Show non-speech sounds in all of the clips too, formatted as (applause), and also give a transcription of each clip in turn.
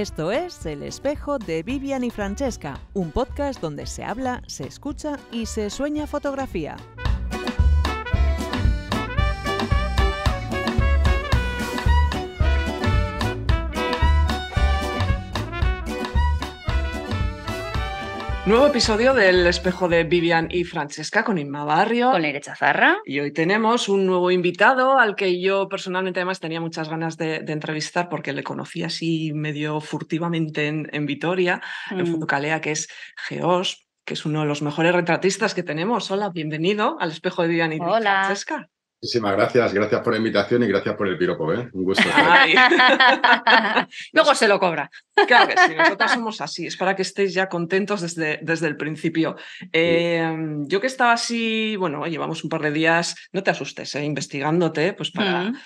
Esto es El espejo de Vivian y Francesca, un podcast donde se habla, se escucha y se sueña fotografía. Nuevo episodio del espejo de Vivian y Francesca con Inma Barrio. Con Chazarra. Y hoy tenemos un nuevo invitado al que yo personalmente además tenía muchas ganas de, entrevistar porque le conocí así medio furtivamente en, Vitoria, en mm. Futucalea, que es Geos, que es uno de los mejores retratistas que tenemos. Hola, bienvenido al espejo de Vivian y Hola. Francesca. Muchísimas gracias, gracias por la invitación y gracias por el piropo, ¿eh? Un gusto. (laughs) Luego se lo cobra. Claro que sí, nosotras somos así, es para que estéis ya contentos desde, desde el principio. Em, yo que estaba así, bueno, llevamos un par de días, no te asustes, ¿eh? investigándote, pues para, mm.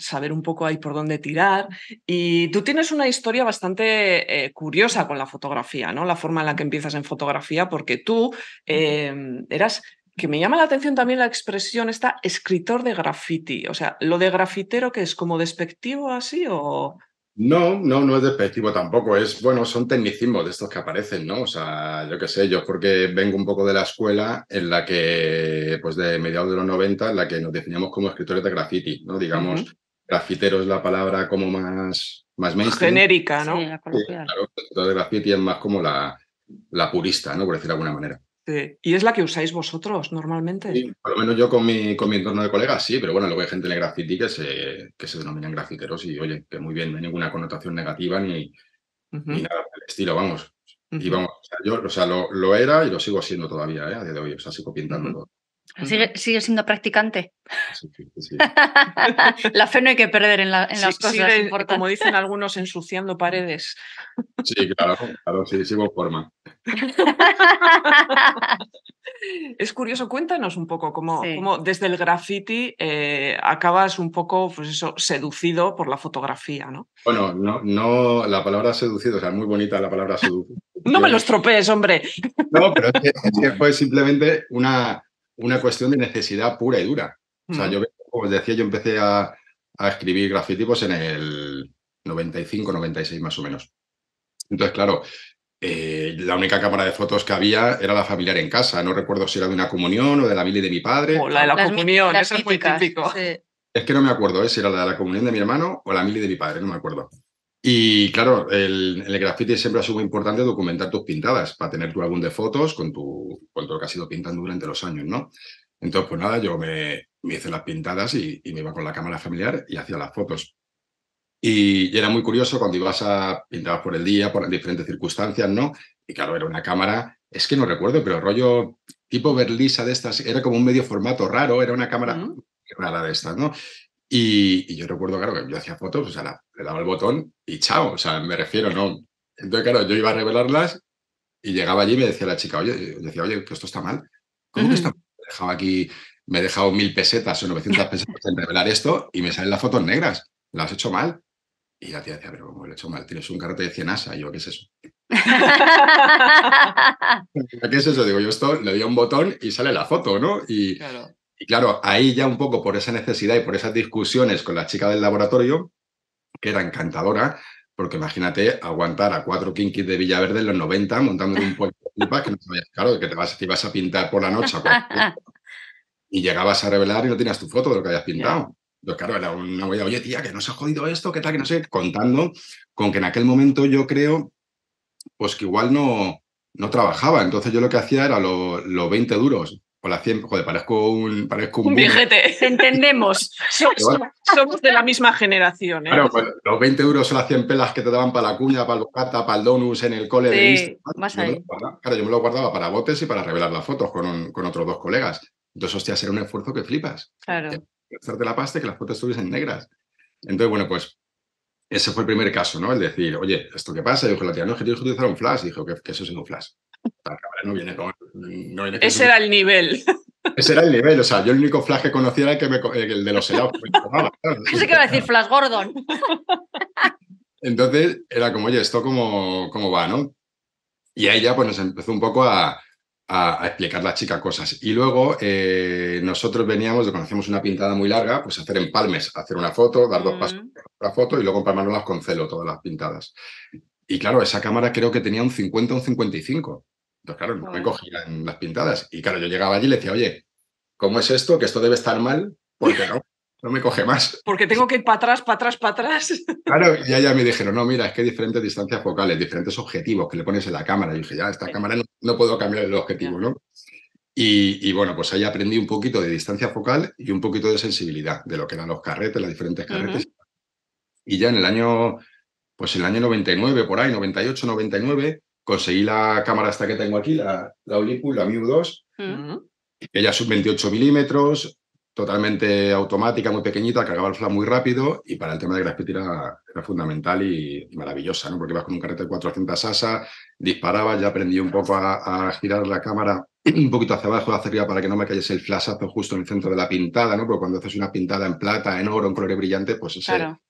saber un poco ahí por dónde tirar. Y tú tienes una historia bastante eh, curiosa con la fotografía, ¿no? La forma en la que empiezas en fotografía, porque tú em, eras que me llama la atención también la expresión está escritor de graffiti. O sea, lo de grafitero que es como despectivo así o... No, no, no es despectivo tampoco. Es bueno, son tecnicismos de estos que aparecen, ¿no? O sea, yo qué sé, yo porque vengo un poco de la escuela en la que, pues de mediados de los 90, en la que nos definíamos como escritores de graffiti, ¿no? Digamos, grafitero es la palabra como más, más Genérica, ¿no? Sí, escritor de graffiti es más como la, la purista, ¿no? Por decir de alguna manera. Este, ¿Y es la que usáis vosotros normalmente? Sí, por lo menos yo con mi, con mi entorno de colegas sí, pero bueno, luego hay gente en el graffiti que se, que se denominan grafiteros y oye, que muy bien, no hay ninguna connotación negativa ni, nada del estilo, vamos. Y vamos, o sea, yo lo, era y lo sigo siendo todavía, ¿eh? a día de hoy, o sea, sigo pintando todo. ¿Sigue, siendo practicante? Sí, sí. (laughs) la fe no hay que perder en, las cosas. como dicen (laughs) algunos, ensuciando paredes. Sí, claro, claro, sí, sigo forma. (laughs) es curioso, cuéntanos un poco cómo, desde el graffiti eh, acabas un poco, pues eso, seducido por la fotografía, ¿no? Bueno, no, no, la palabra seducido, o sea, es muy bonita la palabra seducido. no me lo estropees, hombre. no, pero es que fue simplemente una una cuestión de necesidad pura y dura. O sea, mm. yo, como os decía, yo empecé a, escribir grafitipos pues, en el 95, 96 más o menos. Entonces, claro, eh, la única cámara de fotos que había era la familiar en casa. No recuerdo si era de una comunión o de la mili de mi padre. O la de la comunión, eso es muy típico. Es que no me acuerdo eh, si era la de la comunión de mi hermano o la mili de mi padre, no me acuerdo. Y claro, el, el graffiti siempre sido muy importante documentar tus pintadas para tener tu álbum de fotos con, tu, con todo lo que has ido pintando durante los años, ¿no? Entonces, pues nada, yo me, me hice las pintadas y, me iba con la cámara familiar y hacía las fotos. Y, era muy curioso cuando ibas a pintar por el día, por diferentes circunstancias, ¿no? Y claro, era una cámara, es que no recuerdo, pero el rollo tipo Berlisa de estas, era como un medio formato raro, era una cámara rara de estas, ¿no? Y, yo recuerdo, claro, que yo hacía fotos, o sea, le daba el botón y chao, o sea, me refiero, no. Entonces, claro, yo iba a revelarlas y llegaba allí y me decía la chica, oye, decía, oye, que esto está mal. ¿Cómo que está mal? Me dejaba aquí, me he dejado mil pesetas o 900 (laughs) pesetas en revelar esto y me salen las fotos negras, las has hecho mal. Y la tía decía, pero ¿cómo lo he hecho mal? Tienes un carrete de 100 Y yo, ¿qué es eso? (laughs) (laughs) ¿Qué es eso? Digo, yo esto le doy un botón y sale la foto, ¿no? Y, claro. Y claro, ahí ya un poco por esa necesidad y por esas discusiones con la chica del laboratorio, que era encantadora, porque imagínate aguantar a cuatro kinkis de Villaverde en los 90 montando un puente de culpa que no sabías, claro, que te, vas, ibas a pintar por la noche (laughs) y llegabas a revelar y no tenías tu foto de lo que habías pintado. claro, era una huella, oye, tía, que no se ha jodido esto, que tal, que no sé, contando con que en aquel momento yo creo, pues que igual no, no trabajaba. Entonces yo lo que hacía era los 20 duros con la 100, joder, parezco un. Parezco un, viejete. Entendemos. (laughs) Somos, de la misma generación. ¿eh? Claro, pues, los 20 euros son las 100 pelas que te daban para la cuña, para el bocata, para el donus en el cole de Instagram. claro, yo me lo guardaba para botes y para revelar las fotos con, otros dos colegas. Entonces, hostia, era un esfuerzo que flipas. Claro. la pasta que las fotos estuviesen negras. Entonces, bueno, pues ese fue el primer caso, ¿no? El decir, oye, ¿esto qué pasa? Y dijo la tía, no, que tienes que utilizar un flash. Dijo, que, que eso es un flash? La no viene con. Ese era el nivel. (laughs) Ese era el nivel, o sea, yo el único flash que conocía era el, que eh, el de los helados. sé que iba a decir Flash Gordon. (laughs) Entonces era como, oye, ¿esto cómo, cómo va, no? Y ahí ya pues nos empezó un poco a, explicar la chica cosas. Y luego eh, nosotros veníamos, conocíamos una pintada muy larga, pues hacer empalmes, hacer una foto, dar dos pasos mm. a la foto y luego las con celo, todas las pintadas. Y claro, esa cámara creo que tenía un 50 o un 55. Entonces, claro, no me cogían las pintadas. Y claro, yo llegaba allí y le decía, oye, ¿cómo es esto? Que esto debe estar mal, porque no, no me coge más. Porque tengo que ir para atrás, para atrás, para atrás. (laughs) Claro, y ya me dijeron, no, mira, es que hay diferentes distancias focales, diferentes objetivos que le pones en la cámara. Y dije, ya, esta cámara no, puedo cambiar el objetivo, ¿no? Y, bueno, pues ahí aprendí un poquito de distancia focal y un poquito de sensibilidad de lo que eran los carretes, las diferentes carretes. Y ya en el año, pues en el año 99, por ahí, 98, 99, conseguí la cámara esta que tengo aquí, la, la Olympus, la Miu mm. 2. ella es Ella sub 28 milímetros, totalmente automática, muy pequeñita, cargaba el flash muy rápido y para el tema de graffiti era, fundamental y, maravillosa, ¿no? porque vas con un carrete de 400 asa, disparaba ya aprendí un poco a, girar la cámara (clears throat) un poquito hacia abajo, hacia arriba para que no me cayese el flashazo justo en el centro de la pintada, ¿no? porque cuando haces una pintada en plata, en oro, en color brillante, pues ese, claro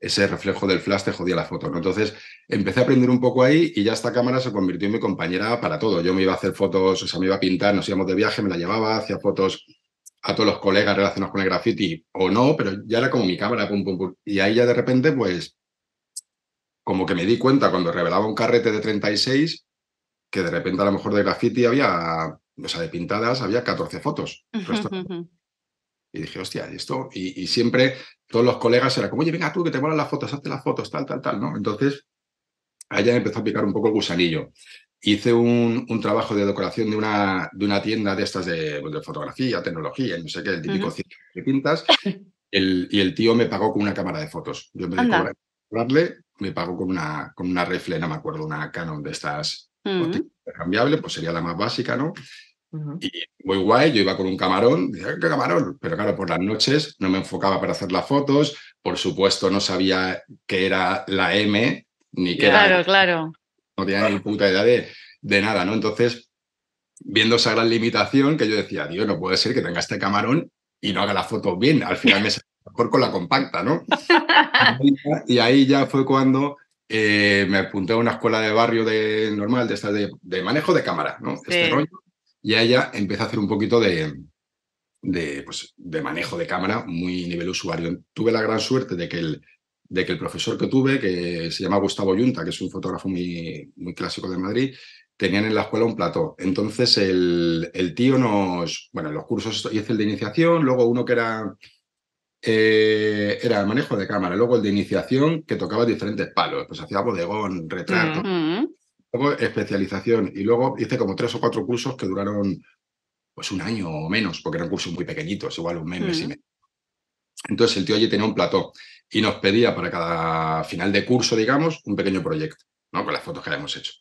ese reflejo del flash te jodía la foto, ¿no? Entonces empecé a aprender un poco ahí y ya esta cámara se convirtió en mi compañera para todo. Yo me iba a hacer fotos, o sea, me iba a pintar, nos íbamos de viaje, me la llevaba, hacía fotos a todos los colegas relacionados con el graffiti o no, pero ya era como mi cámara, Y ahí ya de repente, pues, como que me di cuenta cuando revelaba un carrete de 36, que de repente a lo mejor de graffiti había, o sea, de pintadas había 14 fotos. Y dije, hostia, ¿y esto? y, siempre todos los colegas eran como, oye, venga tú, que te molan las fotos, hazte las fotos, tal, tal, tal, ¿no? Entonces, allá empezó a picar un poco el gusanillo. Hice un, un trabajo de decoración de una, de una tienda de estas de, pues, de fotografía, tecnología, no sé qué, el típico uh de pintas, y el tío me pagó con una cámara de fotos. Yo me cuenta de me pagó con una, con una no me acuerdo, una Canon de estas mm. pues, cambiable, pues sería la más básica, ¿no? Y muy guay, yo iba con un camarón, ah, camarón? Pero claro, por las noches no me enfocaba para hacer las fotos, por supuesto no sabía qué era la M, ni qué era... Claro, No tenía ni puta idea de, de nada, ¿no? Entonces, viendo esa gran limitación, que yo decía, Dios, no puede ser que tenga este camarón y no haga las fotos bien, al final me salió mejor con la compacta, ¿no? (laughs) y ahí ya fue cuando eh, me apunté a una escuela de barrio de normal, de, de, de, manejo de cámara, ¿no? Este rollo. Y ella empecé a hacer un poquito de, pues, de, manejo de cámara muy nivel usuario. Tuve la gran suerte de que el, de que el profesor que tuve, que se llama Gustavo Yunta, que es un fotógrafo muy, muy clásico de Madrid, tenían en la escuela un plató. Entonces el, tío nos, bueno, los cursos es el de iniciación, luego uno que era, eh, era el manejo de cámara, luego el de iniciación que tocaba diferentes palos, pues hacía bodegón, retrato. Luego especialización y luego hice como tres o cuatro cursos que duraron pues un año o menos, porque eran cursos muy pequeñitos, igual un mes, mes y medio. Entonces el tío allí tenía un plató y nos pedía para cada final de curso, digamos, un pequeño proyecto, ¿no? Con las fotos que habíamos hecho.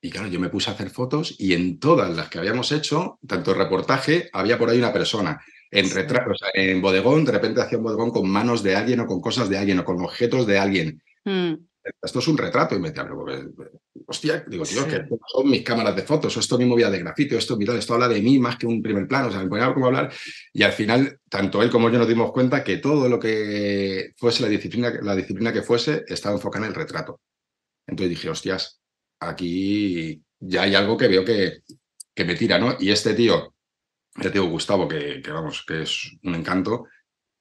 Y claro, yo me puse a hacer fotos y en todas las que habíamos hecho, tanto reportaje, había por ahí una persona. En sí. o sea, en bodegón, de repente hacía un bodegón con manos de alguien o con cosas de alguien o con objetos de alguien. Mm esto es un retrato. Y me decía, eh, eh, hostia, digo, tío, que son mis cámaras de fotos, esto mi movía de grafito, esto esto habla de mí más que un primer plano, o sea, me ponía como hablar. Y al final, tanto él como yo nos dimos cuenta que todo lo que fuese la disciplina, la disciplina que fuese, estaba enfocado en el retrato. Entonces dije, hostias, aquí ya hay algo que veo que, que me tira, ¿no? Y este tío, el este tío Gustavo, que, vamos, que es un encanto,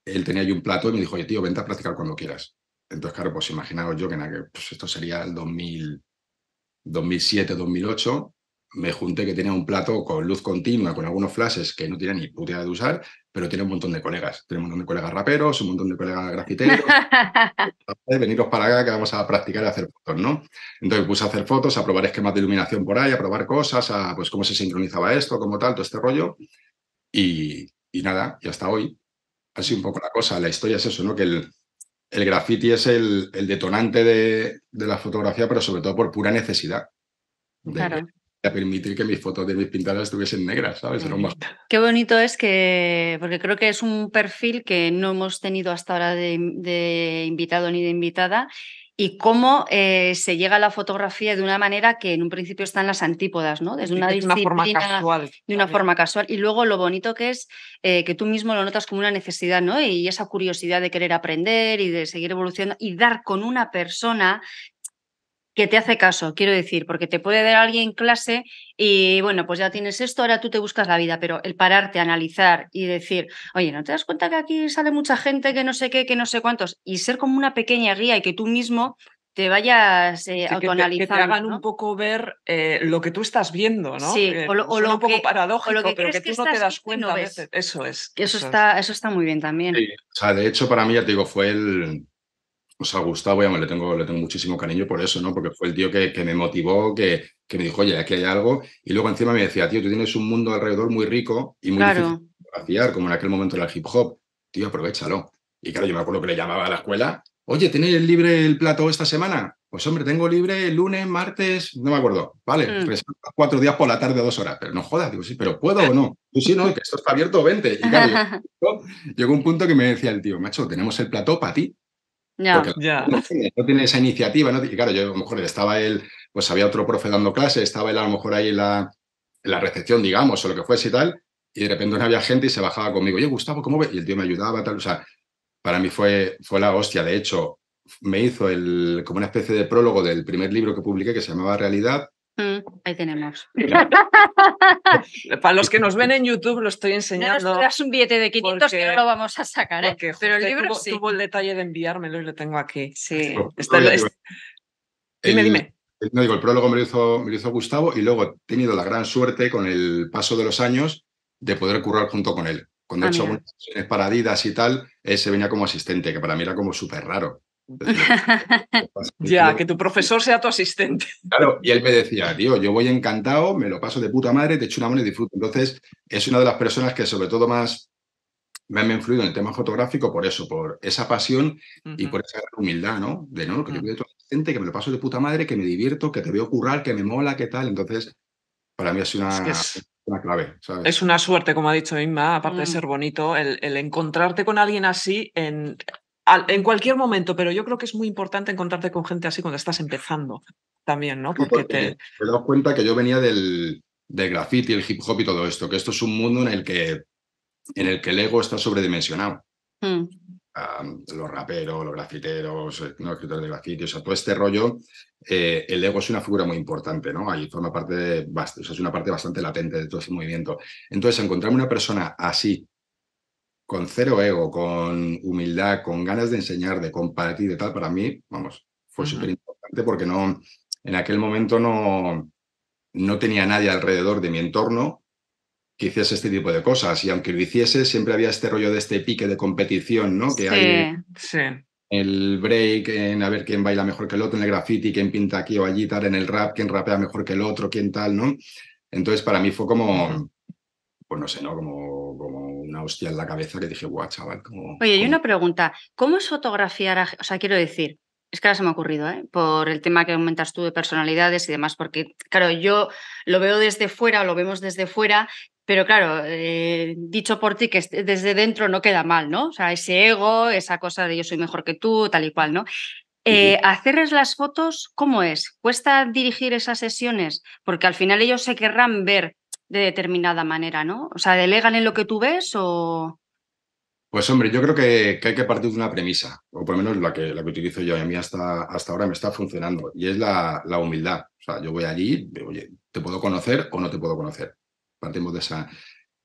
él tenía yo un plato y me dijo, oye, tío, vente a practicar cuando quieras. Entonces, claro, pues imaginaos yo que pues esto sería el 2007, 2008, me junté que tenía un plato con luz continua, con algunos flashes que no tiene ni puta idea de usar, pero tiene un montón de colegas. Tiene un montón de colegas raperos, un montón de colegas grafiteros. (laughs) veniros para acá que vamos a practicar y hacer fotos, ¿no? Entonces puse a hacer fotos, a probar esquemas de iluminación por ahí, a probar cosas, a pues cómo se sincronizaba esto, cómo tal, todo este rollo. Y, y nada, y hasta hoy. Así un poco la cosa. La historia es eso, ¿no? Que el, el graffiti es el, detonante de, la fotografía, pero sobre todo por pura necesidad. De, de permitir que mis fotos de mis pintadas estuviesen negras, ¿sabes? Qué bonito es que, porque creo que es un perfil que no hemos tenido hasta ahora de, de invitado ni de invitada y cómo eh, se llega a la fotografía de una manera que en un principio están las antípodas, ¿no? de una forma casual. De una forma casual. Y luego lo bonito que es eh, que tú mismo lo notas como una necesidad, ¿no? Y esa curiosidad de querer aprender y de seguir evolucionando y dar con una persona que te hace caso, quiero decir, porque te puede dar alguien clase y bueno, pues ya tienes esto, ahora tú te buscas la vida, pero el pararte, analizar y decir, oye, ¿no te das cuenta que aquí sale mucha gente que no sé qué, que no sé cuántos? Y ser como una pequeña guía y que tú mismo te vayas autoanalizando. Eh, que te, hagan un poco ver eh, lo que tú estás viendo, ¿no? Sí, eh, o lo, un poco que, paradójico, pero que tú no te das cuenta a Eso es. Eso, está, eso está muy bien también. O sea, de hecho, para mí, ya te digo, fue el, o sea, Gustavo, ya me le tengo, le tengo muchísimo cariño por eso, ¿no? Porque fue el tío que, me motivó, que, que, me dijo, oye, aquí hay algo. Y luego encima me decía, tío, tú tienes un mundo alrededor muy rico y muy de vaciar, como en aquel momento era el hip hop. Tío, aprovechalo. Y claro, yo me acuerdo que le llamaba a la escuela, oye, ¿tenéis libre el plato esta semana? Pues hombre, tengo libre el lunes, martes, no me acuerdo. Vale, tres, mm. cuatro días por la tarde, dos horas. Pero no jodas, digo, sí, pero ¿puedo o no? Tú sí, no, que esto está abierto, vente. Y claro, (laughs) llegó un punto que me decía el tío, macho, tenemos el plato para ti. Ya. No, tiene, esa iniciativa, ¿no? Y claro, yo a lo mejor estaba él, pues había otro profe dando clase, estaba él a lo mejor ahí en la, la recepción, digamos, o lo que fuese y tal, y de repente no había gente y se bajaba conmigo, oye, Gustavo, ¿cómo ves? Y el tío me ayudaba, tal, o sea, para mí fue, fue la hostia, de hecho, me hizo el, como una especie de prólogo del primer libro que publiqué que se llamaba Realidad, Mm, ahí tenemos. (laughs) Para los que nos ven en YouTube lo estoy enseñando. No un billete de 500 que no lo vamos a sacar, ¿eh? pero el libro tuvo, sí. tuvo, el detalle de enviármelo y lo tengo aquí. Sí. dime, dime. no digo, el prólogo me lo, hizo, Gustavo y luego he tenido la gran suerte con el paso de los años de poder currar junto con él. Cuando he ah, hecho algunas paradidas y tal, él se venía como asistente, que para mí era como súper raro. (laughs) ya, que tu profesor sea tu asistente. Claro, y él me decía, tío, yo voy encantado, me lo paso de puta madre, te echo una mano y disfruto. Entonces, es una de las personas que sobre todo más me han influido en el tema fotográfico por eso, por esa pasión y por esa humildad, ¿no? De no, que yo mm. tu asistente, que me lo paso de puta madre, que me divierto, que te veo currar, que me mola, que tal. Entonces, para mí es una... clave, Es una suerte, como ha dicho Inma, aparte de mm. ser bonito, el, encontrarte con alguien así en, en cualquier momento, pero yo creo que es muy importante encontrarte con gente así cuando estás empezando también, ¿no? Porque, te... das cuenta que yo venía del, del graffiti, el hip hop y todo esto, que esto es un mundo en el que, en el, que el ego está sobredimensionado. Hmm. Ah, los raperos, los grafiteros, los eh, escritores de graffiti, o sea, todo este rollo, eh, el ego es una figura muy importante, ¿no? Ahí forma parte, de, o sea, es una parte bastante latente de todo ese movimiento. Entonces, encontrarme una persona así, con cero ego, con humildad, con ganas de enseñar, de compartir, de tal, para mí, vamos, fue súper importante porque no, en aquel momento no, no tenía nadie alrededor de mi entorno que hiciese este tipo de cosas. Y aunque lo hiciese, siempre había este rollo de este pique de competición, ¿no? Que sí, hay sí. el break, en a ver quién baila mejor que el otro, en el graffiti, quién pinta aquí o allí, tal, en el rap, quién rapea mejor que el otro, quién tal, ¿no? Entonces, para mí fue como, pues no sé, ¿no? Como, como una hostia en la cabeza que dije, guau, chaval, como... Oye, hay una pregunta, ¿cómo es fotografiar a... O sea, quiero decir, es que ahora se me ha ocurrido, ¿eh? por el tema que aumentas tú de personalidades y demás, porque, claro, yo lo veo desde fuera o lo vemos desde fuera, pero claro, eh, dicho por ti que desde dentro no queda mal, ¿no? O sea, ese ego, esa cosa de yo soy mejor que tú, tal y cual, ¿no? Eh, Hacerles las fotos, ¿cómo es? ¿Cuesta dirigir esas sesiones? Porque al final ellos se querrán ver de determinada manera, ¿no? O sea, ¿delegan en lo que tú ves o...? Pues hombre, yo creo que, hay que partir de una premisa, o por lo menos la que, la que utilizo yo, y a mí hasta, hasta ahora me está funcionando, y es la, humildad. O sea, yo voy allí, oye, ¿te puedo conocer o no te puedo conocer? Partimos de esa,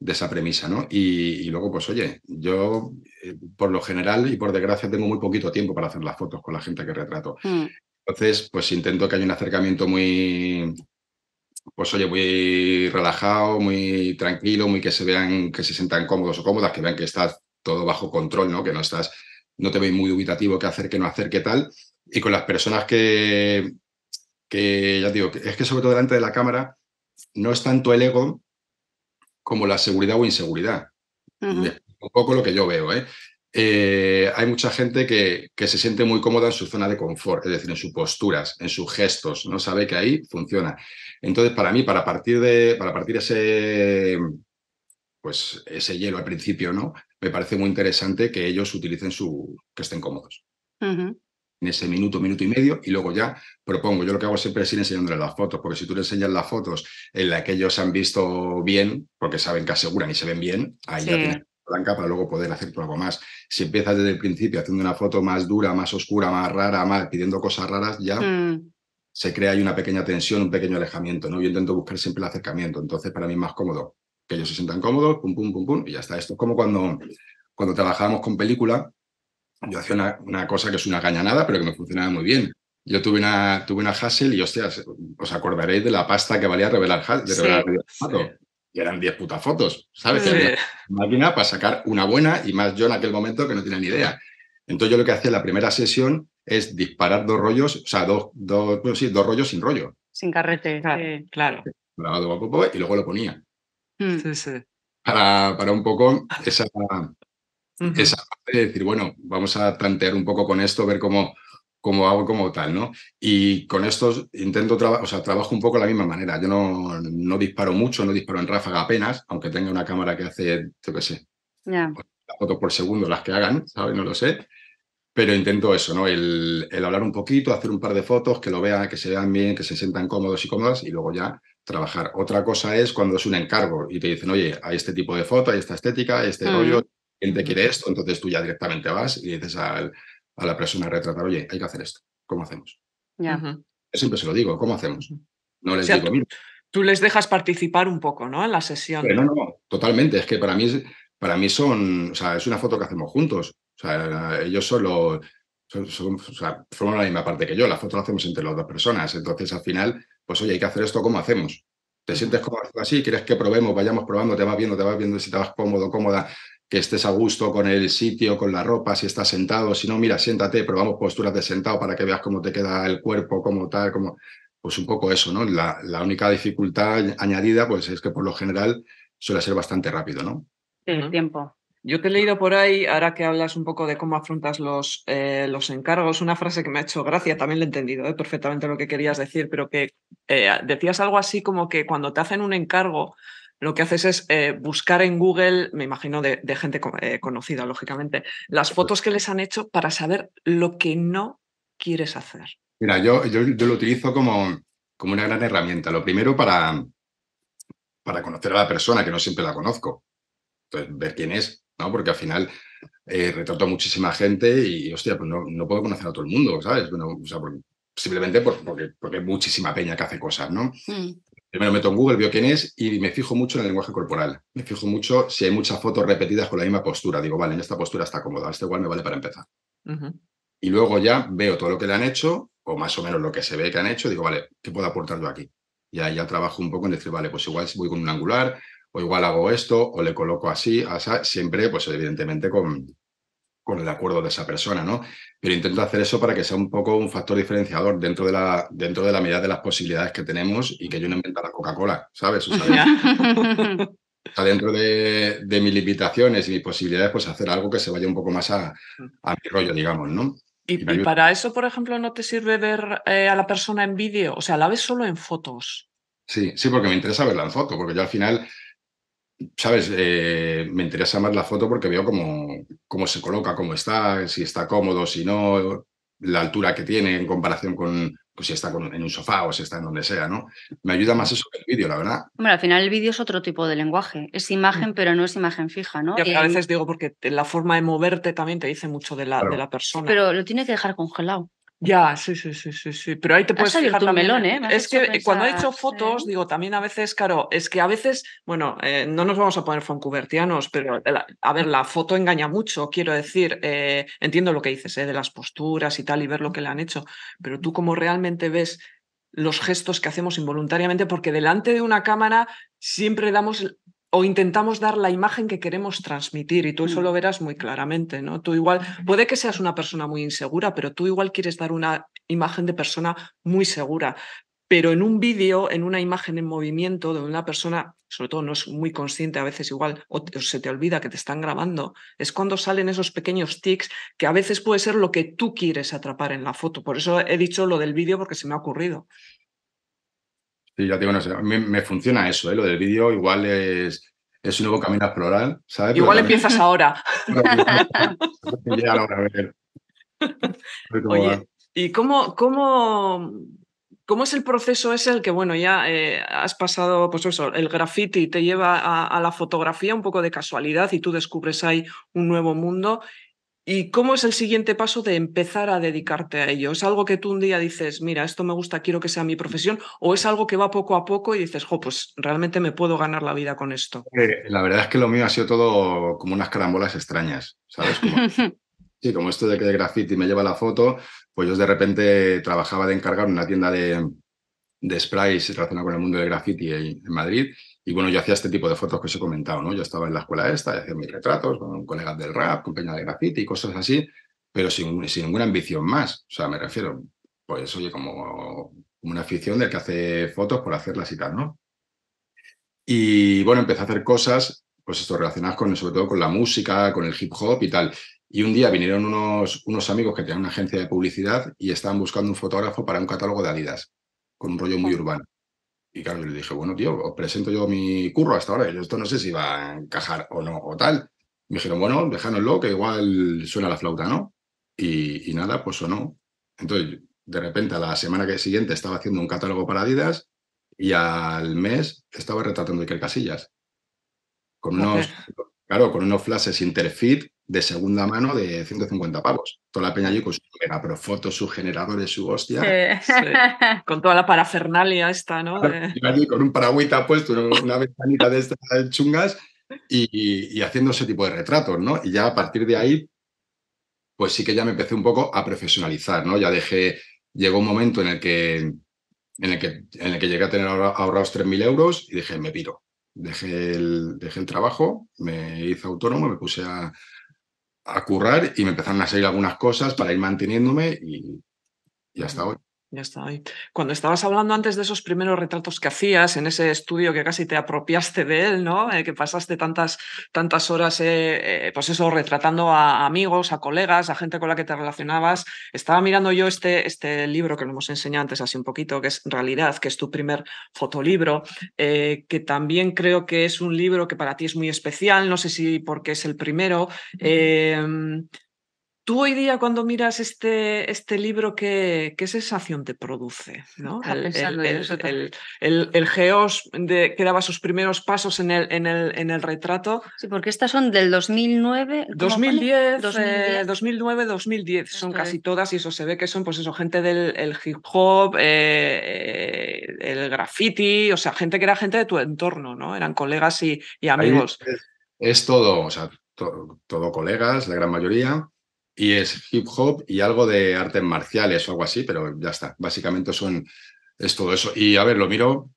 de esa premisa, ¿no? Y, luego, pues oye, yo eh, por lo general y por desgracia tengo muy poquito tiempo para hacer las fotos con la gente que retrato. Mm. Entonces, pues intento que haya un acercamiento muy, pues oye, muy relajado, muy tranquilo, muy que se vean, que se sientan cómodos o cómodas, que vean que estás todo bajo control, ¿no? Que no estás, no te veis muy dubitativo qué hacer, qué no hacer, qué tal. Y con las personas que, que ya digo, es que sobre todo delante de la cámara no es tanto el ego como la seguridad o inseguridad. Un poco lo que yo veo, ¿eh? ¿eh? hay mucha gente que, que, se siente muy cómoda en su zona de confort, es decir, en sus posturas, en sus gestos, no sabe que ahí funciona. Entonces, para mí, para partir de, para partir ese, pues, ese hielo al principio, ¿no? Me parece muy interesante que ellos utilicen su, que estén cómodos. En ese minuto, minuto y medio, y luego ya propongo. Yo lo que hago siempre es ir enseñándoles las fotos, porque si tú le enseñas las fotos en las que ellos han visto bien, porque saben que aseguran y se ven bien, ahí ya tienes blanca para luego poder hacer algo más. Si empiezas desde el principio haciendo una foto más dura, más oscura, más rara, más pidiendo cosas raras, ya mm se crea ahí una pequeña tensión, un pequeño alejamiento, ¿no? Yo intento buscar siempre el acercamiento, entonces para mí es más cómodo que ellos se sientan cómodos, pum, pum, pum, pum, y ya está. Esto es como cuando, cuando trabajábamos con película, yo hacía una, cosa que es una gañanada, pero que me funcionaba muy bien. Yo tuve una, tuve una Hassel y, hostias, os acordaréis de la pasta que valía revelar, de revelar Y eran 10 putas fotos, ¿sabes? máquina para sacar una buena y más yo en aquel momento que no tenía ni idea. Entonces yo lo que hacía en la primera sesión es disparar dos rollos, o sea, dos, dos, dos rollos sin rollo. Sin carrete, claro. claro. Y luego lo ponía. Mm. Sí, sí. Para, para, un poco esa, parte de decir, bueno, vamos a tantear un poco con esto, ver cómo, cómo hago como tal, ¿no? Y con estos intento trabajar, o sea, trabajo un poco de la misma manera. Yo no, no, disparo mucho, no disparo en ráfaga apenas, aunque tenga una cámara que hace, yo qué sé, pues, fotos por segundo, las que hagan, ¿sabes? No lo sé. Pero intento eso, ¿no? El, hablar un poquito, hacer un par de fotos, que lo vean, que se vean bien, que se sientan cómodos y cómodas y luego ya trabajar. Otra cosa es cuando es un encargo y te dicen, oye, hay este tipo de foto, hay esta estética, hay este mm. rollo, ¿quién te quiere esto? Entonces tú ya directamente vas y dices a la persona retratar, oye, hay que hacer esto, ¿cómo hacemos? Yo siempre se lo digo, ¿cómo hacemos? No les digo, Tú les dejas participar un poco, ¿no? En la sesión. no, no, totalmente. Es que para mí, para mí son, o sea, es una foto que hacemos juntos sea, ellos solo son, o sea, forman la misma parte que yo, Las fotos las hacemos entre las dos personas. Entonces, al final, pues oye, hay que hacer esto cómo hacemos. ¿Te sientes cómodo así? ¿Quieres que probemos? Vayamos probando, te vas viendo, te vas viendo si te vas cómodo, cómoda, que estés a gusto con el sitio, con la ropa, si estás sentado. Si no, mira, siéntate, probamos posturas de sentado para que veas cómo te queda el cuerpo, cómo tal, como Pues un poco eso, ¿no? La, la, única dificultad añadida, pues es que por lo general suele ser bastante rápido, ¿no? Sí, el tiempo. Yo te he leído por ahí, ahora que hablas un poco de cómo afrontas los, eh, los encargos, una frase que me ha hecho gracia, también la he entendido eh, perfectamente lo que querías decir, pero que eh, decías algo así como que cuando te hacen un encargo, lo que haces es buscar en Google, me imagino de, gente conocida, lógicamente, las fotos que les han hecho para saber lo que no quieres hacer. Mira, yo, yo, lo utilizo como, como una gran herramienta. Lo primero para, para conocer a la persona, que no siempre la conozco. Entonces, ver quién es, ¿no? Porque al final eh, retrato a muchísima gente y, hostia, pues no, no puedo conocer a todo el mundo, ¿sabes? simplemente porque, porque hay muchísima peña que hace cosas, ¿no? Mm. Primero meto en Google, veo quién es y me fijo mucho en el lenguaje corporal. Me fijo mucho si hay muchas fotos repetidas con la misma postura. Digo, vale, en esta postura está cómoda, este igual me vale para empezar. Y luego ya veo todo lo que le han hecho, o más o menos lo que se ve que han hecho, digo, vale, ¿qué puedo aportar yo aquí? Y ahí ya trabajo un poco en decir, vale, pues igual voy con un angular, o igual hago esto, o le coloco así, siempre, pues evidentemente con, con el acuerdo de esa persona, ¿no? Pero intento hacer eso para que sea un poco un factor diferenciador dentro de la, dentro de la medida de las posibilidades que tenemos y que yo no inventara Coca-Cola, ¿sabes? Adentro (laughs) dentro de, mis limitaciones y mis posibilidades, pues hacer algo que se vaya un poco más a, mi rollo, digamos, ¿no? ¿Y, y, para eso, por ejemplo, no te sirve ver eh, a la persona en vídeo? O sea, la ves solo en fotos. Sí, sí, porque me interesa verla en foto, porque yo al final ¿sabes? Eh, me interesa más la foto porque veo cómo, cómo se coloca, cómo está, si está cómodo, si no, la altura que tiene en comparación con, pues si está en un sofá o si está en donde sea, ¿no? Me ayuda más eso que el vídeo, la verdad. Bueno, al final el vídeo es otro tipo de lenguaje. Es imagen, pero no es imagen fija, ¿no? a eh, veces digo porque la forma de moverte también te dice mucho de la, de la persona. Pero lo tiene que dejar congelado. Ya, sí, sí, sí, sí, sí. Pero ahí te puedes fijar también. ¿eh? ¿eh? Es que cuando he hecho fotos, digo, también a veces, claro, es que a veces, bueno, eh, no nos vamos a poner fancubertianos, pero a ver, la foto engaña mucho, quiero decir, entiendo lo que dices, de las posturas y tal, y ver lo que le han hecho, pero tú como realmente ves los gestos que hacemos involuntariamente, porque delante de una cámara siempre damos o intentamos dar la imagen que queremos transmitir y tú eso mm. lo verás muy claramente, ¿no? Tú igual, puede que seas una persona muy insegura, pero tú igual quieres dar una imagen de persona muy segura. Pero en un vídeo, en una imagen en movimiento de una persona, sobre todo no es muy consciente a veces igual, o, se te olvida que te están grabando, es cuando salen esos pequeños tics que a veces puede ser lo que tú quieres atrapar en la foto. Por eso he dicho lo del vídeo porque se me ha ocurrido ya digo, no me funciona eso, ¿eh? lo del vídeo igual es, es un nuevo camino a explorar, Igual empiezas ahora. (laughs) ¿y cómo, cómo, ¿Cómo es el proceso ese el que, bueno, ya eh, has pasado, pues eso, el graffiti te lleva a, a, la fotografía un poco de casualidad y tú descubres ahí un nuevo mundo? ¿Y cómo es el siguiente paso de empezar a dedicarte a ello? ¿Es algo que tú un día dices, mira, esto me gusta, quiero que sea mi profesión? ¿O es algo que va poco a poco y dices, jo, pues realmente me puedo ganar la vida con esto? la verdad es que lo mío ha sido todo como unas carambolas extrañas, ¿sabes? (laughs) sí, como esto de que de graffiti me lleva la foto, pues yo de repente trabajaba de encargar una tienda de, de sprays relacionada con el mundo del graffiti en Madrid y bueno, yo hacía este tipo de fotos que os he comentado, ¿no? Yo estaba en la escuela esta, y hacía mis retratos con colegas del rap, con peña de grafiti y cosas así, pero sin, ninguna ambición más. O sea, me refiero, pues, oye, como, una afición del que hace fotos por hacerlas y tal, ¿no? Y bueno, empecé a hacer cosas, pues esto relacionadas con, sobre todo con la música, con el hip hop y tal. Y un día vinieron unos, unos amigos que tenían una agencia de publicidad y estaban buscando un fotógrafo para un catálogo de Adidas, con un rollo muy urbano. Y claro, le dije, bueno, tío, os presento yo mi curro hasta ahora. Yo esto no sé si va a encajar o no, o tal. Me dijeron, bueno, déjanoslo, que igual suena la flauta, ¿no? Y, nada, pues sonó. Entonces, de repente, a la semana que siguiente estaba haciendo un catálogo para Adidas y al mes estaba retratando Iker Casillas. Con ah, unos, claro, con unos flashes interfit de segunda mano de 150 pavos. Toda la peña yo con sus megaprofotos, sus generadores, su hostia. Con toda la parafernalia esta, ¿no? con un paragüita puesto, (laughs) una ventanita de estas chungas y, haciendo ese tipo de retratos, ¿no? Y ya a partir de ahí, pues sí que ya me empecé un poco a profesionalizar, ¿no? Ya dejé, llegó un momento en el que, en el que, en el que llegué a tener ahorrados 3.000 euros y dije, me piro. Dejé el, dejé el trabajo, me hice autónomo, me puse a, a currar y me empezaron a salir algunas cosas para ir manteniéndome y, hasta hoy. Ya está ahí. Cuando estabas hablando antes de esos primeros retratos que hacías en ese estudio que casi te apropiaste de él, ¿no? Eh, que pasaste tantas, tantas horas, eh, eh, pues eso, retratando a amigos, a colegas, a gente con la que te relacionabas. Estaba mirando yo este, este libro que nos hemos enseñado antes, así un poquito, que es Realidad, que es tu primer fotolibro, que también creo que es un libro que para ti es muy especial, no sé si porque es el primero. Tú hoy día cuando miras este, este libro, ¿qué, ¿qué sensación te produce? ¿no? El, el, Geos que daba sus primeros pasos en el, en, el, en el retrato. Sí, porque estas son del 2009. 2010, 2010. 2009, 2010, son casi todas y eso se ve que son pues eso, gente del hip hop, eh, eh, el graffiti, o sea, gente que era gente de tu entorno, ¿no? Eran colegas y, y amigos. es, todo, o sea, todo colegas, la gran mayoría y es hip hop y algo de artes marciales o algo así, pero ya está. Básicamente son, es todo eso. Y a ver, lo miro, o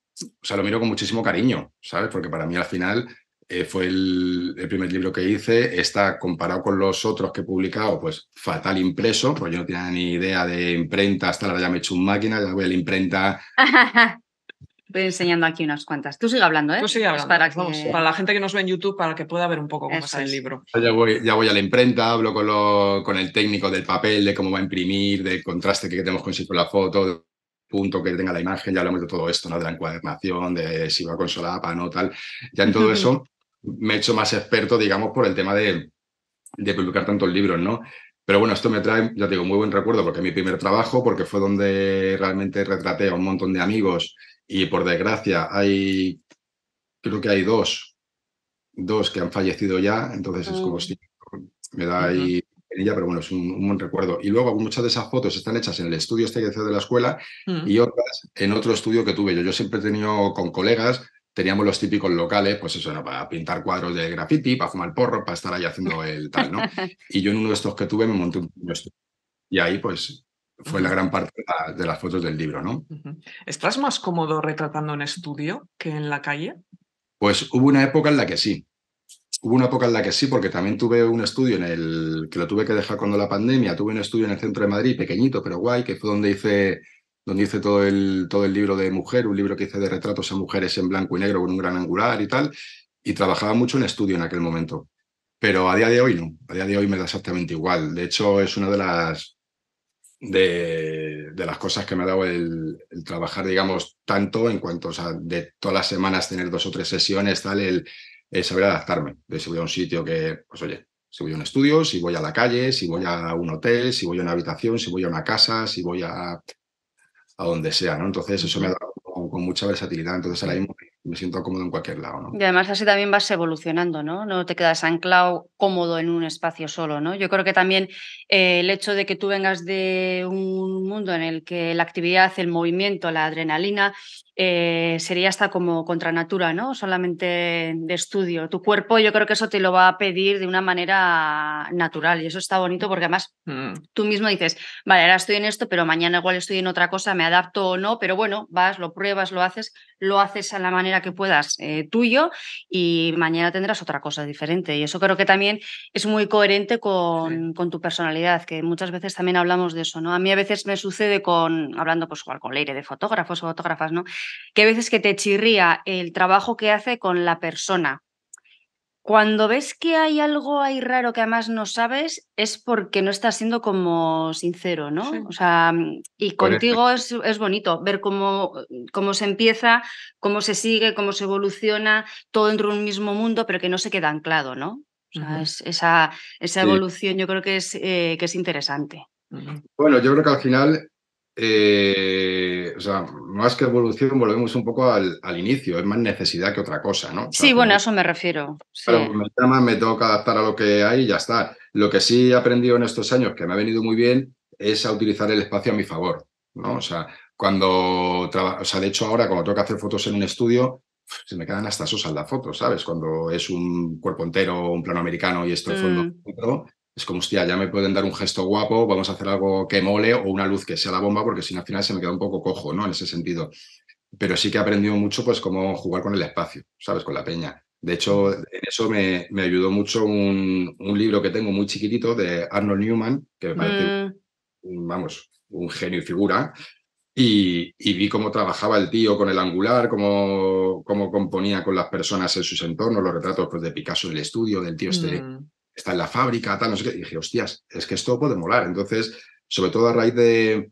sea, lo miro con muchísimo cariño, ¿sabes? Porque para mí al final eh, fue el, primer libro que hice, está comparado con los otros que he publicado, pues fatal impreso, pues yo no tenía ni idea de imprenta, hasta ahora ya me he hecho un máquina, ya voy a la imprenta (laughs) Voy enseñando aquí unas cuantas. Tú sigue hablando, ¿eh? Tú sigue hablando. para, la gente que nos ve en YouTube, para que pueda ver un poco cómo sale el libro. Ya voy, ya voy a la imprenta, hablo con, con el técnico del papel, de cómo va a imprimir, del contraste que tenemos con la foto, del punto que tenga la imagen, ya hablamos de todo esto, ¿no? De la encuadernación, de si va con solapa, no, tal. Ya en todo (laughs) eso me he hecho más experto, digamos, por el tema de, de publicar tantos libros, ¿no? Pero bueno, esto me trae, ya te digo, muy buen recuerdo porque mi primer trabajo, porque fue donde realmente retraté a un montón de amigos y por desgracia, hay, creo que hay dos, dos que han fallecido ya, entonces es como mm. si me da ahí ella, pero bueno, es un, buen recuerdo. Y luego muchas de esas fotos están hechas en el estudio este que de la escuela mm. y otras en otro estudio que tuve yo. Yo siempre he tenido con colegas, teníamos los típicos locales, pues eso, era para pintar cuadros de graffiti, para fumar porro, para estar ahí haciendo el tal, ¿no? (laughs) y yo en uno de estos que tuve me monté un estudio. Y ahí, pues, fue la gran parte de las fotos del libro, ¿no? ¿Estás más cómodo retratando en estudio que en la calle? Pues hubo una época en la que sí. Hubo una época en la que sí, porque también tuve un estudio en el que lo tuve que dejar cuando la pandemia. Tuve un estudio en el centro de Madrid, pequeñito, pero guay, que fue donde hice, donde hice todo, el, todo el libro de mujer, un libro que hice de retratos a mujeres en blanco y negro con un gran angular y tal. Y trabajaba mucho en estudio en aquel momento. Pero a día de hoy no. A día de hoy me da exactamente igual. De hecho, es una de las de, las cosas que me ha dado el, trabajar, digamos, tanto en cuanto, a de todas las semanas tener dos o tres sesiones, tal, el, saber adaptarme, de si voy a un sitio que, pues oye, si voy a un estudio, si voy a la calle, si voy a un hotel, si voy a una habitación, si voy a una casa, si voy a, a donde sea, ¿no? Entonces, eso me ha dado con, con mucha versatilidad. Entonces, ahora mismo me siento cómodo en cualquier lado. ¿no? Y además así también vas evolucionando, ¿no? No te quedas anclado cómodo en un espacio solo, ¿no? Yo creo que también eh, el hecho de que tú vengas de un mundo en el que la actividad, el movimiento, la adrenalina, eh, sería hasta como contra natura, ¿no? Solamente de estudio. Tu cuerpo yo creo que eso te lo va a pedir de una manera natural y eso está bonito porque además mm. tú mismo dices, vale, ahora estoy en esto, pero mañana igual estoy en otra cosa, me adapto o no, pero bueno, vas, lo pruebas, lo haces, lo haces a la manera que puedas eh, tuyo y mañana tendrás otra cosa diferente. Y eso creo que también es muy coherente con, con, tu personalidad, que muchas veces también hablamos de eso, ¿no? A mí a veces me sucede con, hablando pues igual con Leire de fotógrafos o fotógrafas, ¿no? Que a veces que te chirría el trabajo que hace con la persona cuando ves que hay algo ahí raro que además no sabes, es porque no estás siendo como sincero, ¿no? O sea, mm, y contigo es, bonito ver cómo, cómo se empieza, cómo se sigue, cómo se evoluciona, todo dentro de un mismo mundo, pero que no se queda anclado, ¿no? O sea, esa, esa, evolución yo creo que es, eh, que es interesante. Bueno, yo creo que al final eh, más que evolución, volvemos un poco al, inicio, es más necesidad que otra cosa, ¿no? sí, bueno, a eso me refiero. Pero me toca tengo adaptar a lo que hay y ya está. Lo que sí he aprendido en estos años, que me ha venido muy bien, es a utilizar el espacio a mi favor, ¿no? O sea, cuando sea, de hecho ahora cuando tengo que hacer fotos en un estudio, se me quedan hasta sosas las fotos, ¿sabes? Cuando es un cuerpo entero, un plano americano y esto el fondo, mm es como, hostia, ya me pueden dar un gesto guapo, vamos a hacer algo que mole o una luz que sea la bomba, porque si no al final se me queda un poco cojo, ¿no? En ese sentido. Pero sí que he aprendido mucho, pues, cómo jugar con el espacio, ¿sabes? Con la peña. De hecho, mm. en eso me, ayudó mucho un, libro que tengo muy chiquitito de Arnold Newman, que me parece, mm. vamos, un genio y figura. Y, vi cómo trabajaba el tío con el angular, cómo, cómo componía con las personas en sus entornos, los retratos pues, de Picasso del el estudio, del tío este mm está en la fábrica, tal, no sé qué. Y dije, hostias, es que esto puede molar. Entonces, sobre todo a raíz de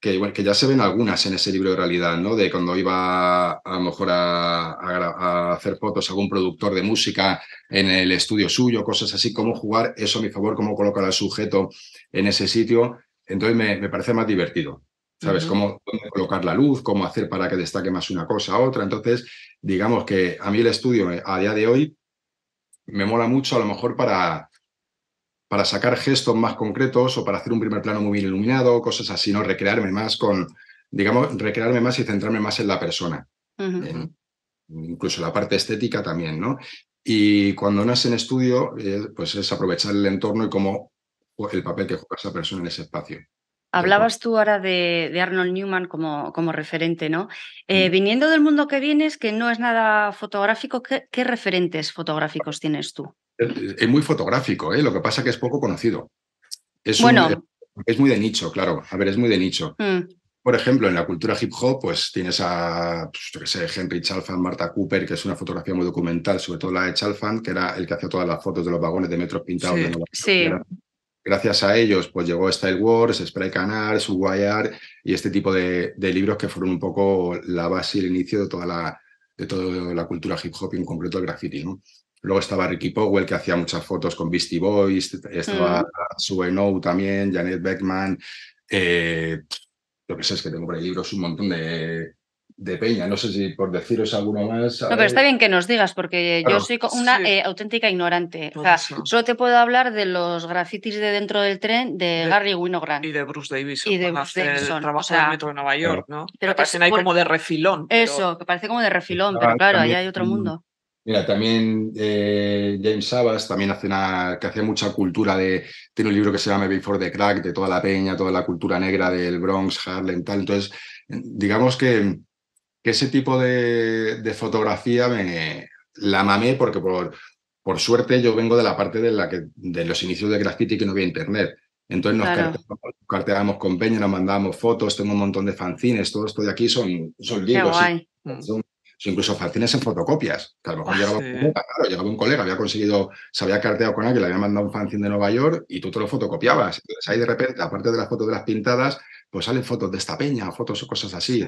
que, bueno, que ya se ven algunas en ese libro de realidad, ¿no? De cuando iba a lo mejor a, hacer fotos a algún productor de música en el estudio suyo, cosas así, cómo jugar eso a mi favor, cómo colocar al sujeto en ese sitio. Entonces me, parece más divertido. ¿Sabes? cómo, cómo, colocar la luz, cómo hacer para que destaque más una cosa a otra. Entonces, digamos que a mí el estudio eh, a día de hoy me mola mucho a lo mejor para, para sacar gestos más concretos o para hacer un primer plano muy bien iluminado, cosas así, ¿no? Recrearme más con, digamos, recrearme más y centrarme más en la persona. incluso la parte estética también, ¿no? Y cuando no es en estudio, eh, pues es aprovechar el entorno y cómo el papel que juega esa persona en ese espacio. Hablabas tú ahora de, Arnold Newman como, como referente, ¿no? Eh, mm. Viniendo del mundo que vienes, que no es nada fotográfico, ¿qué, referentes fotográficos tienes tú? Es, muy fotográfico, ¿eh? lo que pasa que es poco conocido. Es es muy de nicho, claro. A ver, es muy de nicho. Mm. Por ejemplo, en la cultura hip hop, pues tienes a, pues, yo qué sé, Henry Chalfan, Marta Cooper, que es una fotografía muy documental, sobre todo la de Chalfan, que era el que hacía todas las fotos de los vagones de metros pintados. sí. Gracias a ellos, pues llegó Style Wars, Spray Canal, Subwire y este tipo de, libros que fueron un poco la base y el inicio de toda la, de toda la cultura hip hop y en concreto el graffiti, Luego estaba Ricky Powell, que hacía muchas fotos con Beastie Boys, estaba mm. Sue también, Janet Beckman, eh, lo que sé es que tengo por ahí libros, un montón de de Peña. No sé si por deciros alguno más. No, pero está bien que nos digas, porque yo soy una eh, auténtica ignorante. O sea, solo te puedo hablar de los grafitis de dentro del tren de, Gary Winogrand. Y de Bruce Davis Y de Bruce El metro de Nueva York, ¿no? Pero que parecen ahí como de refilón. Eso, que parece como de refilón, ah, pero claro, ahí hay otro mundo. Mira, también eh, James Sabas también hace una, que hace mucha cultura de. Tiene un libro que se llama Before the Crack, de toda la peña, toda la cultura negra del Bronx, Harlem, tal. Entonces, digamos que ese tipo de, fotografía me la mamé porque por, por suerte yo vengo de la parte de la que de los inicios de graffiti que no había internet. Entonces nos claro. con Peña, nos mandábamos fotos, tengo un montón de fanzines, todo esto de aquí son, son libros, mm incluso fanzines en fotocopias, que a lo mejor ah, llegaba, un colega, había conseguido, se había carteado con alguien, le había mandado un fanzine de Nueva York y tú te lo fotocopiabas. Entonces ahí de repente, aparte de las fotos de las pintadas, pues salen fotos de esta peña, fotos o cosas así,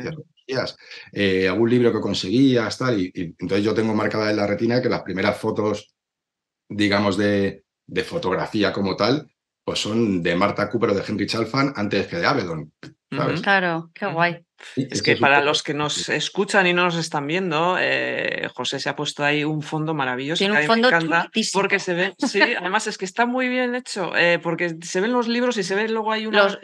eh, algún libro que conseguías, tal. Y, entonces yo tengo marcada en la retina que las primeras fotos, digamos, de, fotografía como tal, pues son de Marta Cooper o de Henry Chalfant antes que de Avedon. ¿sabes? Claro, qué guay es que para los que nos escuchan y no nos están viendo, eh, José se ha puesto ahí un fondo maravilloso. Tiene un fondo porque se ve, sí, además es que está muy bien hecho, eh, porque se ven los libros y se ven luego hay unas,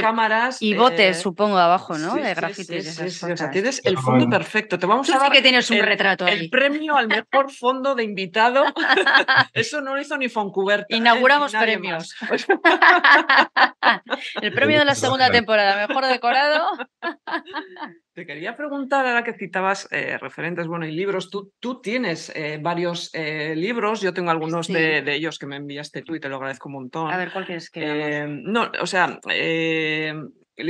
cámaras y botes, eh, supongo abajo, ¿no? de grafitis. Sí, sí, o sea, tienes el ah, fondo perfecto. Te vamos a dar el, premio al mejor fondo de invitado. (laughs) Eso no lo hizo ni Foncuberta. Inauguramos premios. (laughs) el premio de la pues, segunda temporada, mejor decorado. Te quería preguntar, ahora que citabas eh, referentes, bueno, y libros, tú, tienes eh, varios eh, libros, yo tengo algunos de, ellos que me enviaste tú y te lo agradezco un montón. A ver, ¿cuál quieres que No, o sea, le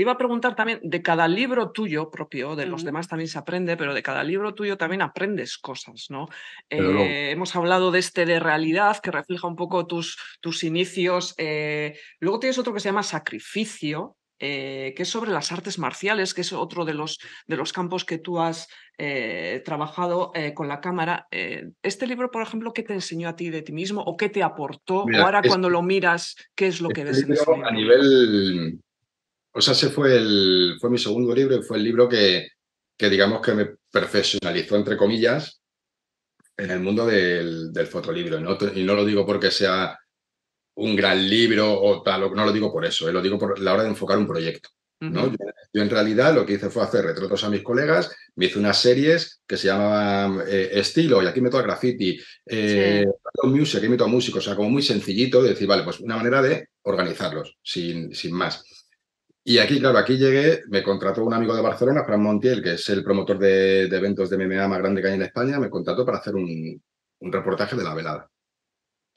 iba a preguntar también, de cada libro tuyo propio, de los demás también se aprende, pero de cada libro tuyo también aprendes cosas, ¿no? Hemos hablado de este de realidad, que refleja un poco tus, tus inicios. luego tienes otro que se llama Sacrificio, eh, que es sobre las artes marciales, que es otro de los, de los campos que tú has eh, trabajado eh, con la cámara. este libro, por ejemplo, ¿qué te enseñó a ti de ti mismo o qué te aportó? ahora este cuando lo miras, ¿qué es lo que este ves? en A nivel... O sea, ese fue, el, fue mi segundo libro y fue el libro que, que digamos que me profesionalizó, entre comillas, en el mundo del, fotolibro. Y no lo digo porque sea un gran libro o tal, no lo digo por eso, eh, lo digo por la hora de enfocar un proyecto. ¿no? yo, en realidad lo que hice fue hacer retratos a mis colegas, me hice unas series que se llamaban eh, Estilo, y aquí meto a graffiti, eh, music, aquí meto a músicos, o sea, como muy sencillito de decir, vale, pues una manera de organizarlos, sin, sin más. Y aquí, claro, aquí llegué, me contrató un amigo de Barcelona, Fran Montiel, que es el promotor de, eventos de MMA más grande que hay en España, me contrató para hacer un reportaje de la velada.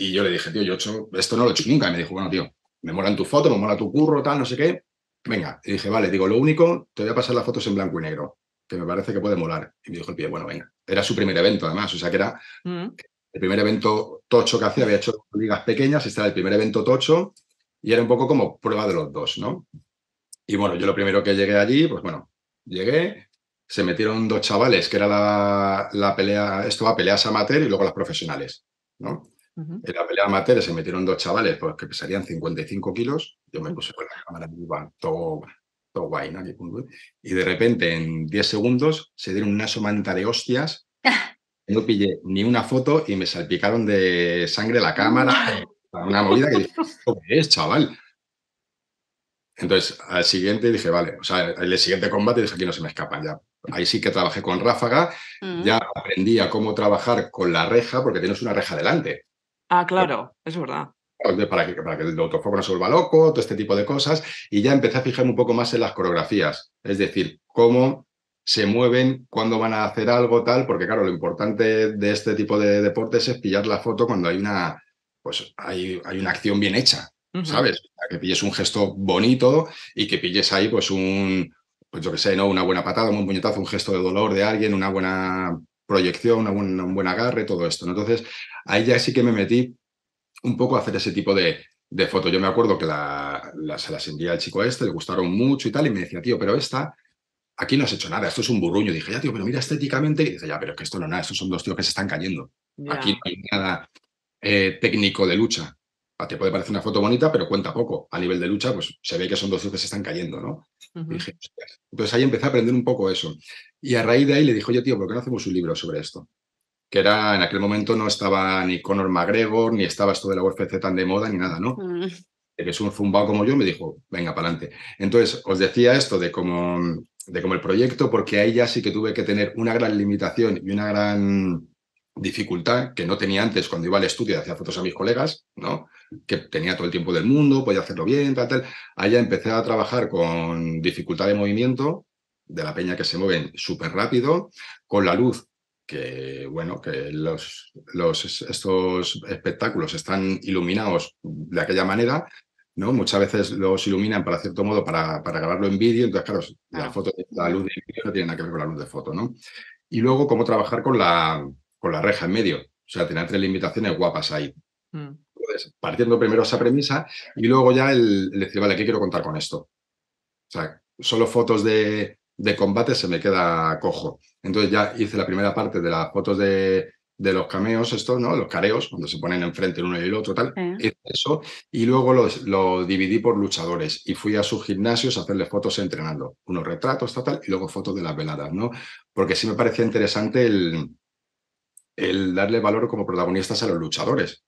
Y yo le dije, tío, yo he esto no lo he hecho nunca. Y me dijo, bueno, tío, me molan tu foto, me mola tu curro, tal, no sé qué. Venga, y dije, vale, digo, lo único, te voy a pasar las fotos en blanco y negro, que me parece que puede molar. Y me dijo el pie, bueno, venga. Era su primer evento, además, o sea que era mm. el primer evento tocho que hacía, había hecho ligas pequeñas, este era el primer evento tocho, y era un poco como prueba de los dos, ¿no? Y bueno, yo lo primero que llegué allí, pues bueno, llegué, se metieron dos chavales, que era la, la pelea, esto va, peleas amateur y luego las profesionales, ¿no? En la pelea amateur se metieron dos chavales pues, que pesarían 55 kilos. Yo me puse con la cámara viva, todo, todo guay, ¿no? Y de repente, en 10 segundos, se dieron una somanta de hostias. (laughs) No pillé ni una foto y me salpicaron de sangre la cámara. Una movida que dije, ¿qué es, chaval? Entonces, al siguiente dije, vale, o sea, el siguiente combate dije, aquí no se me escapan ya. Ahí sí que trabajé con ráfaga, ya aprendí a cómo trabajar con la reja, porque tienes una reja delante. Ah, claro, es verdad. Para que, para que el autofoco no se vuelva loco, todo este tipo de cosas. Y ya empecé a fijarme un poco más en las coreografías, es decir, cómo se mueven, cuándo van a hacer algo, tal, porque claro, lo importante de este tipo de deportes es pillar la foto cuando hay una, pues hay, una acción bien hecha, ¿sabes? Que pilles un gesto bonito y que pilles ahí, pues un, pues yo que sé, ¿no? Una buena patada, un puñetazo, un gesto de dolor de alguien, una buena proyección, un buen agarre, todo esto. ¿no? Entonces, ahí ya sí que me metí un poco a hacer ese tipo de, fotos. Yo me acuerdo que se las envié al chico este, le gustaron mucho y tal, y me decía, tío, pero esta, aquí no has hecho nada, esto es un burruño. dije, ya, tío, pero mira estéticamente. Y dice, ya, pero es que esto no es nada, estos son dos tíos que se están cayendo. Aquí no hay nada eh, técnico de lucha. A ti puede parecer una foto bonita, pero cuenta poco. A nivel de lucha, pues se ve que son dos tíos que se están cayendo, ¿no? Entonces ahí empecé a aprender un poco eso. Y a raíz de ahí le dijo, yo, tío, ¿por qué no hacemos un libro sobre esto? que era en aquel momento no estaba ni Conor McGregor, ni estaba esto de la UFC tan de moda, ni nada, ¿no? Mm. es un zumbao como yo, me dijo, venga, para adelante. Entonces, os decía esto de cómo, de como el proyecto, porque ahí ya sí que tuve que tener una gran limitación y una gran dificultad que no tenía antes cuando iba al estudio y hacía fotos a mis colegas, ¿no? Que tenía todo el tiempo del mundo, podía hacerlo bien, tal, tal. Allá empecé a trabajar con dificultad de movimiento, de la peña que se mueven súper rápido, con la luz que bueno, que los, los, estos espectáculos están iluminados de aquella manera, ¿no? Muchas veces los iluminan para cierto modo para, para grabarlo en vídeo, entonces claro, la, foto, la luz de vídeo tiene nada que ver con la luz de foto, ¿no? Y luego cómo trabajar con la, con la reja en medio, o sea, tener tres limitaciones guapas ahí. Mm. Pues, partiendo primero esa premisa y luego ya el, el decir, vale, ¿qué quiero contar con esto? O sea, solo fotos de, de combate se me queda cojo. Entonces ya hice la primera parte de las fotos de, los cameos, estos, ¿no? Los careos, cuando se ponen enfrente el uno y el otro, tal. eso. Y luego los, lo dividí por luchadores y fui a sus gimnasios a hacerles fotos entrenando. Unos retratos, tal, y luego fotos de las veladas, ¿no? Porque sí me parecía interesante el, el darle valor como protagonistas a los luchadores.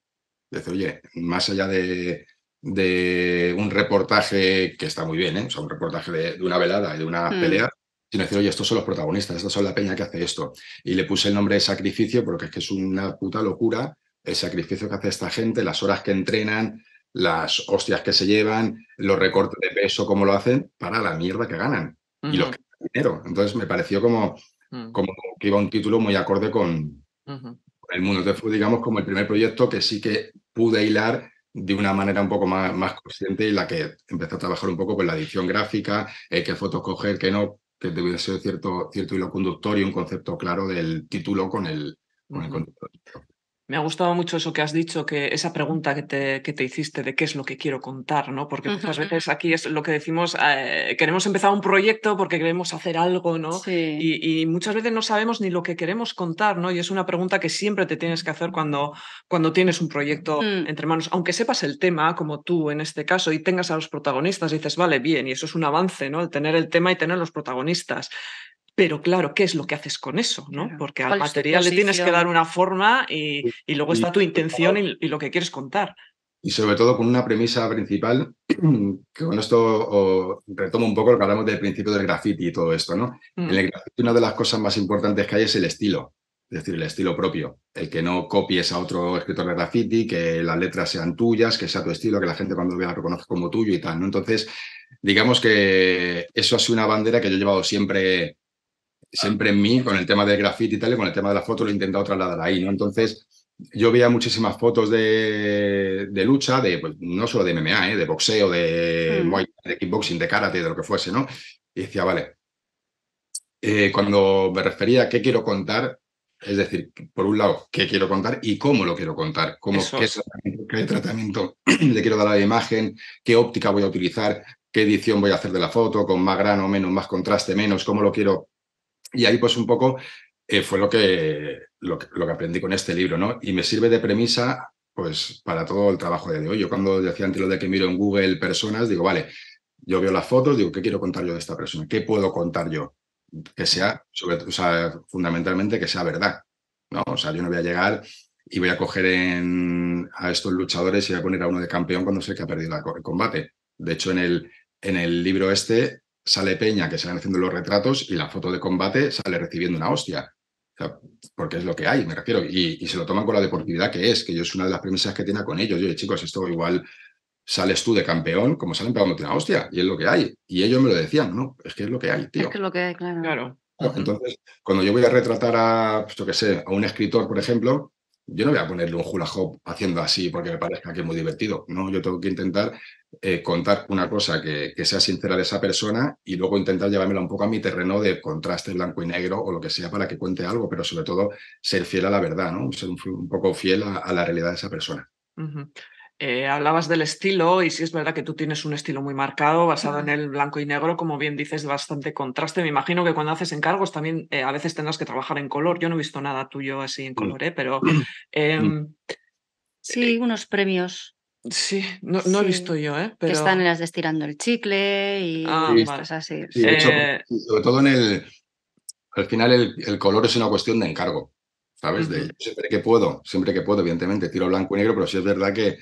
Dice, oye, más allá de, un reportaje que está muy bien, ¿eh? o un reportaje de, una velada y de una mm. pelea, sino decir, oye, estos son los protagonistas, estas son la peña que hace esto. Y le puse el nombre de sacrificio porque es que es una puta locura el sacrificio que hace esta gente, las horas que entrenan, las hostias que se llevan, los recortes de peso, cómo lo hacen, para la mierda que ganan y los que ganan dinero. Entonces me pareció como, mm. como que iba un título muy acorde con, el mundo. Entonces fue, digamos, como el primer proyecto que sí que pude hilar de una manera un poco más, más consciente y la que empecé a trabajar un poco con la edición gráfica, qué fotos coger, qué no, que debía ser cierto, cierto hilo conductor y un concepto claro del título con el, con el conductor. Me ha gustado mucho eso que has dicho, que esa pregunta que te, hiciste de qué es lo que quiero contar, ¿no? Porque muchas veces aquí es lo que decimos, eh, queremos empezar un proyecto porque queremos hacer algo, ¿no? Y, muchas veces no sabemos ni lo que queremos contar, ¿no? Y es una pregunta que siempre te tienes que hacer cuando, tienes un proyecto mm. entre manos, aunque sepas el tema, como tú en este caso, y tengas a los protagonistas, dices, vale, bien, y eso es un avance, ¿no? El tener el tema y tener los protagonistas. Pero claro, ¿qué es lo que haces con eso? ¿no? Porque al material le tienes que dar una forma y, luego está tu intención y, lo que quieres contar. Y sobre todo con una premisa principal, (clears throat) que con esto retomo un poco lo que hablamos del principio del graffiti y todo esto, ¿no? En mm. el graffiti una de las cosas más importantes que hay es el estilo, es decir, el estilo propio, el que no copies a otro escritor de graffiti, que las letras sean tuyas, que sea tu estilo, que la gente cuando lo vea lo reconozca como tuyo y tal, Entonces, digamos que eso ha sido una bandera que yo he llevado siempre siempre en mí, con el tema del graffiti y tal, con el tema de la foto lo he intentado trasladar ahí, ¿no? Entonces, yo veía muchísimas fotos de, de lucha, de pues, no solo de MMA, ¿eh? de boxeo, de, mm. de kickboxing, de karate, de lo que fuese, ¿no? Y decía, vale, eh, cuando me refería a qué quiero contar, es decir, por un lado, qué quiero contar y cómo lo quiero contar, cómo, qué tratamiento, qué tratamiento (clears throat) le quiero dar a la imagen, qué óptica voy a utilizar, qué edición voy a hacer de la foto, con más grano, menos, más contraste, menos, cómo lo quiero y ahí pues un poco eh, fue lo que, lo, que aprendí con este libro, ¿no? Y me sirve de premisa pues para todo el trabajo de hoy. Yo cuando decía antes lo de que miro en Google personas, digo, vale, yo veo las fotos, digo, ¿qué quiero contar yo de esta persona? ¿Qué puedo contar yo? Que sea, o fundamentalmente que sea verdad, ¿no? O sea, yo no voy a llegar y voy a coger a estos luchadores y voy a poner a uno de campeón cuando sé que ha perdido el combate. De hecho, en el, en el libro este sale Peña, que salen haciendo los retratos, y la foto de combate sale recibiendo una hostia. porque es lo que hay, me refiero. Y, se lo toman con la deportividad que es, que yo es una de las premisas que tiene con ellos. Yo, chicos, esto igual sales tú de campeón, como salen pegándote una hostia, y es lo que hay. Y ellos me lo decían, no, es que es lo que hay, tío. Es que es lo que hay, claro. Entonces, cuando yo voy a retratar a, pues, yo sé, a un escritor, por ejemplo, yo no voy a ponerle un hula haciendo así porque me parezca que es muy divertido. No, yo tengo que intentar eh, contar una cosa que, que, sea sincera de esa persona y luego intentar llevármela un poco a mi terreno de contraste blanco y negro o lo que sea para que cuente algo, pero sobre todo ser fiel a la verdad, ¿no? Ser un, poco fiel a, la realidad de esa persona. Eh, hablabas del estilo y si es verdad que tú tienes un estilo muy marcado, basado en el blanco y negro, como bien dices, bastante contraste. Me imagino que cuando haces encargos también eh, a veces tendrás que trabajar en color. Yo no he visto nada tuyo así en color, ¿eh? pero... (clears throat) Em, mm. eh, sí, unos premios. Sí, no, he visto yo, ¿eh? Pero... Que están en las de estirando el chicle y ah, así. de hecho, sobre todo en el... Al final el, color es una cuestión de encargo. ¿sabes? De, siempre que puedo, siempre que puedo, evidentemente, tiro blanco y negro, pero sí es verdad que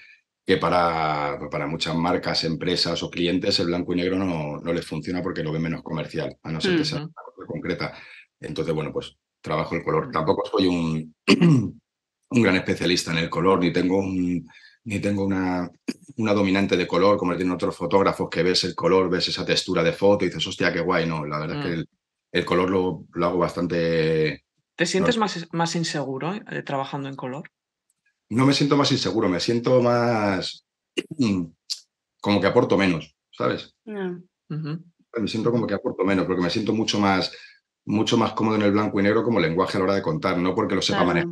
que para, para, muchas marcas, empresas o clientes el blanco y negro no, no les funciona porque lo ven menos comercial, a no ser que sea una cosa concreta. Entonces, bueno, pues trabajo el color. Mm. Tampoco soy un, (clears throat) un gran especialista en el color, ni tengo un, ni tengo una, una dominante de color, como tienen otros fotógrafos, que ves el color, ves esa textura de foto y dices, hostia, qué guay. No, la verdad es que mm. el, color lo, hago bastante. ¿Te sientes más, más inseguro eh, trabajando en color? no me siento más inseguro, me siento más mm, como que aporto menos, ¿sabes? Me siento como que aporto menos, porque me siento mucho más, mucho más cómodo en el blanco y negro como lenguaje a la hora de contar, no porque lo sepa manejar,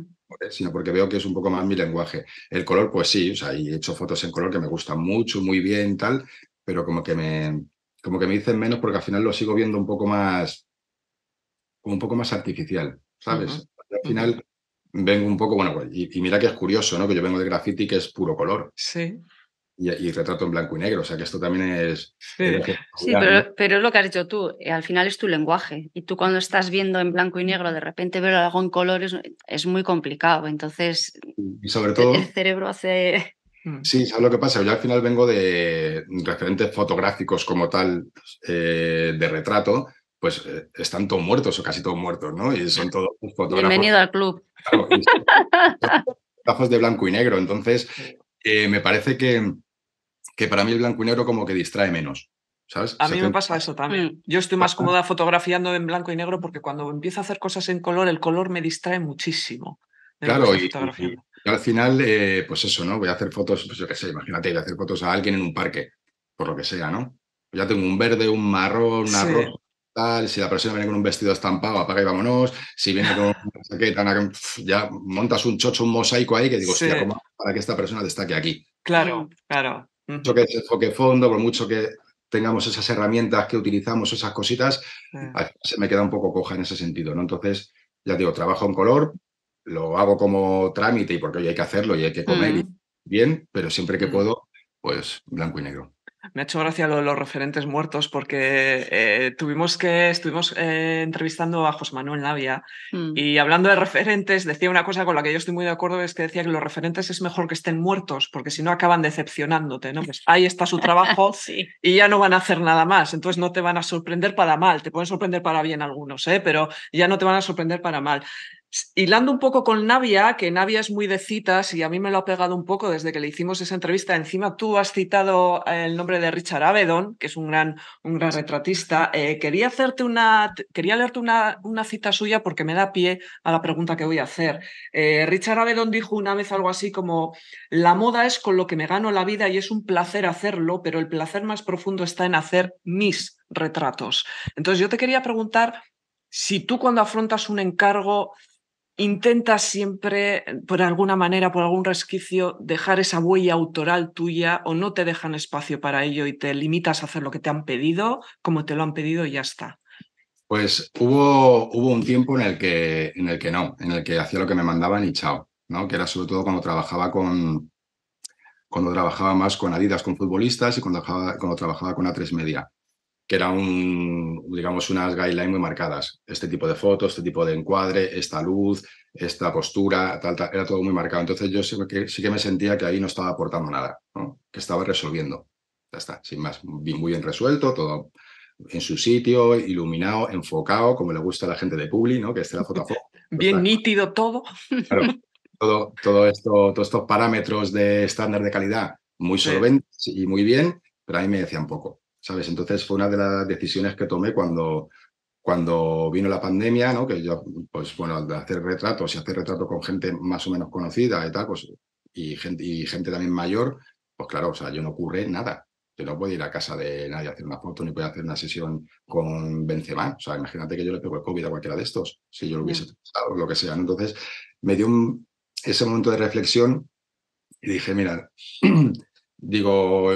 sino porque veo que es un poco más mi lenguaje. El color, pues sí, o sea, he hecho fotos en color que me gustan mucho, muy bien, tal, pero como que me, como que me dicen menos porque al final lo sigo viendo un poco más, como un poco más artificial, ¿sabes? Al final vengo un poco, bueno, y, mira que es curioso, ¿no? Que yo vengo de graffiti que es puro color. Sí. Y, retrato en blanco y negro, o sea que esto también es... Sí, pero, es lo que has dicho tú, eh, al final es tu lenguaje. Y tú cuando estás viendo en blanco y negro, de repente ver algo en color es, muy complicado. Entonces, y sobre todo, el cerebro hace... Mm. Sí, ¿sabes lo que pasa? Yo al final vengo de referentes fotográficos como tal, eh, de retrato, pues eh, están todos muertos o casi todos muertos, ¿no? Y son todos fotógrafos. Bienvenido al club. (laughs) de blanco y negro. Entonces, eh, me parece que, que para mí el blanco y negro como que distrae menos. ¿Sabes? A mí me pasa eso también. Mm. Yo estoy más cómoda fotografiando en blanco y negro porque cuando empiezo a hacer cosas en color, el color me distrae muchísimo. Claro, y, al final, eh, pues eso, ¿no? Voy a hacer fotos, pues yo qué sé, imagínate, ir a hacer fotos a alguien en un parque, por lo que sea, ¿no? Ya tengo un verde, un marrón, un sí si la persona viene con un vestido estampado, apaga y vámonos, si viene con una saqueta, (laughs) ya montas un chocho, un mosaico ahí que digo, sí. hostia, para que esta persona destaque aquí? Claro, mm. claro. Por mucho que enfoque fondo, por mucho que tengamos esas herramientas que utilizamos, esas cositas, se me queda un poco coja en ese sentido, ¿no? Entonces, ya digo, trabajo en color, lo hago como trámite y porque hoy hay que hacerlo y hay que comer mm. bien, pero siempre que mm. puedo, pues blanco y negro. Me ha hecho gracia lo de los referentes muertos porque eh, tuvimos que, estuvimos eh, entrevistando a José Manuel Navia mm. y hablando de referentes decía una cosa con la que yo estoy muy de acuerdo, es que decía que los referentes es mejor que estén muertos porque si no acaban decepcionándote, ¿no? Pues ahí está su trabajo (laughs) y ya no van a hacer nada más, entonces no te van a sorprender para mal, te pueden sorprender para bien algunos, ¿eh? pero ya no te van a sorprender para mal. Hilando un poco con Navia, que Navia es muy de citas y a mí me lo ha pegado un poco desde que le hicimos esa entrevista. Encima tú has citado eh, el nombre de Richard Avedon, que es un gran, un gran retratista. Eh, quería, hacerte una, quería leerte una, una, cita suya porque me da pie a la pregunta que voy a hacer. Eh, Richard Avedon dijo una vez algo así como, la moda es con lo que me gano la vida y es un placer hacerlo, pero el placer más profundo está en hacer mis retratos. Entonces yo te quería preguntar si tú cuando afrontas un encargo intentas siempre, por alguna manera, por algún resquicio, dejar esa huella autoral tuya o no te dejan espacio para ello y te limitas a hacer lo que te han pedido, como te lo han pedido y ya está. Pues hubo, hubo un tiempo en el, que, en el que no, en el que hacía lo que me mandaban y chao, ¿no? Que era sobre todo cuando trabajaba con cuando trabajaba más con Adidas, con futbolistas y cuando, cuando trabajaba con A3 Media que eran, un, digamos, unas guidelines muy marcadas. Este tipo de fotos, este tipo de encuadre, esta luz, esta postura, tal, era todo muy marcado. Entonces yo sí que, me sentía que ahí no estaba aportando nada, que estaba resolviendo. Ya está, sin más, muy bien resuelto, todo en su sitio, iluminado, enfocado, como le gusta a la gente de Publi, ¿no? que esté la foto a (laughs) Bien nítido todo. Claro, todo, todo esto, todos estos parámetros de estándar de calidad muy solventes y muy bien, pero a mí me decían poco. ¿sabes? Entonces fue una de las decisiones que tomé cuando, cuando vino la pandemia, ¿no? Que yo, pues bueno, al hacer retratos y hacer retratos con gente más o menos conocida y tal, pues, y gente, y gente también mayor, pues claro, o sea, yo no ocurre nada. Yo no puedo ir a casa de nadie a hacer una foto, ni puedo hacer una sesión con Benzema. O sea, imagínate que yo le pego el COVID a cualquiera de estos, si yo lo hubiese pensado, lo que sea. Entonces, me dio ese momento de reflexión y dije, mira, (clears throat) digo,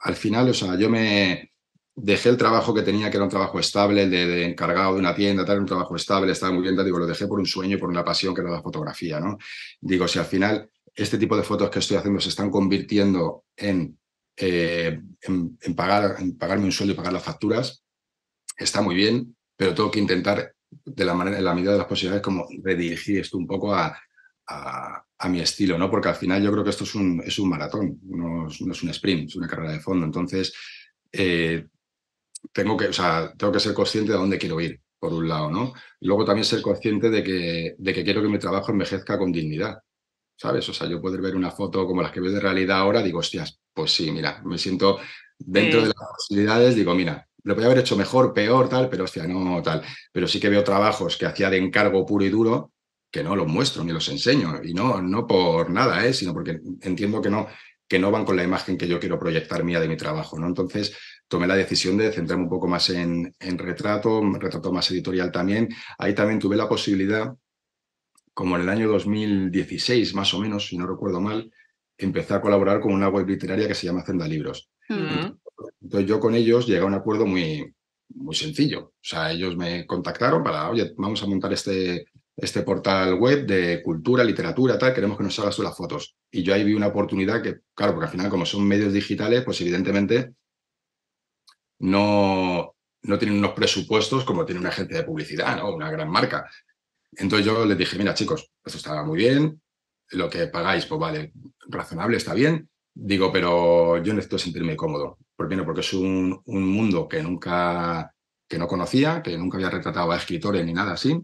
al final, o sea, yo me dejé el trabajo que tenía, que era un trabajo estable, de, de encargado de una tienda, tal, un trabajo estable, estaba muy bien, digo, lo dejé por un sueño y por una pasión que era la fotografía, ¿no? Digo, si al final este tipo de fotos que estoy haciendo se están convirtiendo en, eh, en, pagar, pagarme un sueldo y pagar las facturas, está muy bien, pero tengo que intentar de la manera, en la medida de las posibilidades, como redirigir esto un poco a, a, mi estilo, ¿no? Porque al final yo creo que esto es un, es un maratón, no es, un sprint, es una carrera de fondo. Entonces, eh, tengo, que, o sea, tengo que ser consciente de dónde quiero ir, por un lado, ¿no? luego también ser consciente de que, de que quiero que mi trabajo envejezca con dignidad, ¿sabes? O sea, yo poder ver una foto como las que veo de realidad ahora, digo, hostias, pues sí, mira, me siento dentro de las posibilidades, digo, mira, lo podía haber hecho mejor, peor, tal, pero hostia, no, tal. Pero sí que veo trabajos que hacía de encargo puro y duro que no los muestro ni los enseño. Y no, no por nada, ¿eh? sino porque entiendo que no, que no van con la imagen que yo quiero proyectar mía de mi trabajo. ¿no? Entonces tomé la decisión de centrarme un poco más en, en retrato, retrato más editorial también. Ahí también tuve la posibilidad, como en el año 2016 más o menos, si no recuerdo mal, empecé a colaborar con una web literaria que se llama Zenda Libros. Mm. Entonces yo con ellos llegué a un acuerdo muy, muy sencillo. O sea, ellos me contactaron para, oye, vamos a montar este, este portal web de cultura, literatura, tal, queremos que nos hagas tú las fotos. Y yo ahí vi una oportunidad que, claro, porque al final como son medios digitales, pues evidentemente no, no tienen unos presupuestos como tiene una agencia de publicidad, ¿no? Una gran marca. Entonces yo les dije, mira chicos, esto está muy bien, lo que pagáis, pues vale, razonable, está bien. Digo, pero yo necesito sentirme cómodo. no porque es un, un mundo que nunca, que no conocía, que nunca había retratado a escritores ni nada así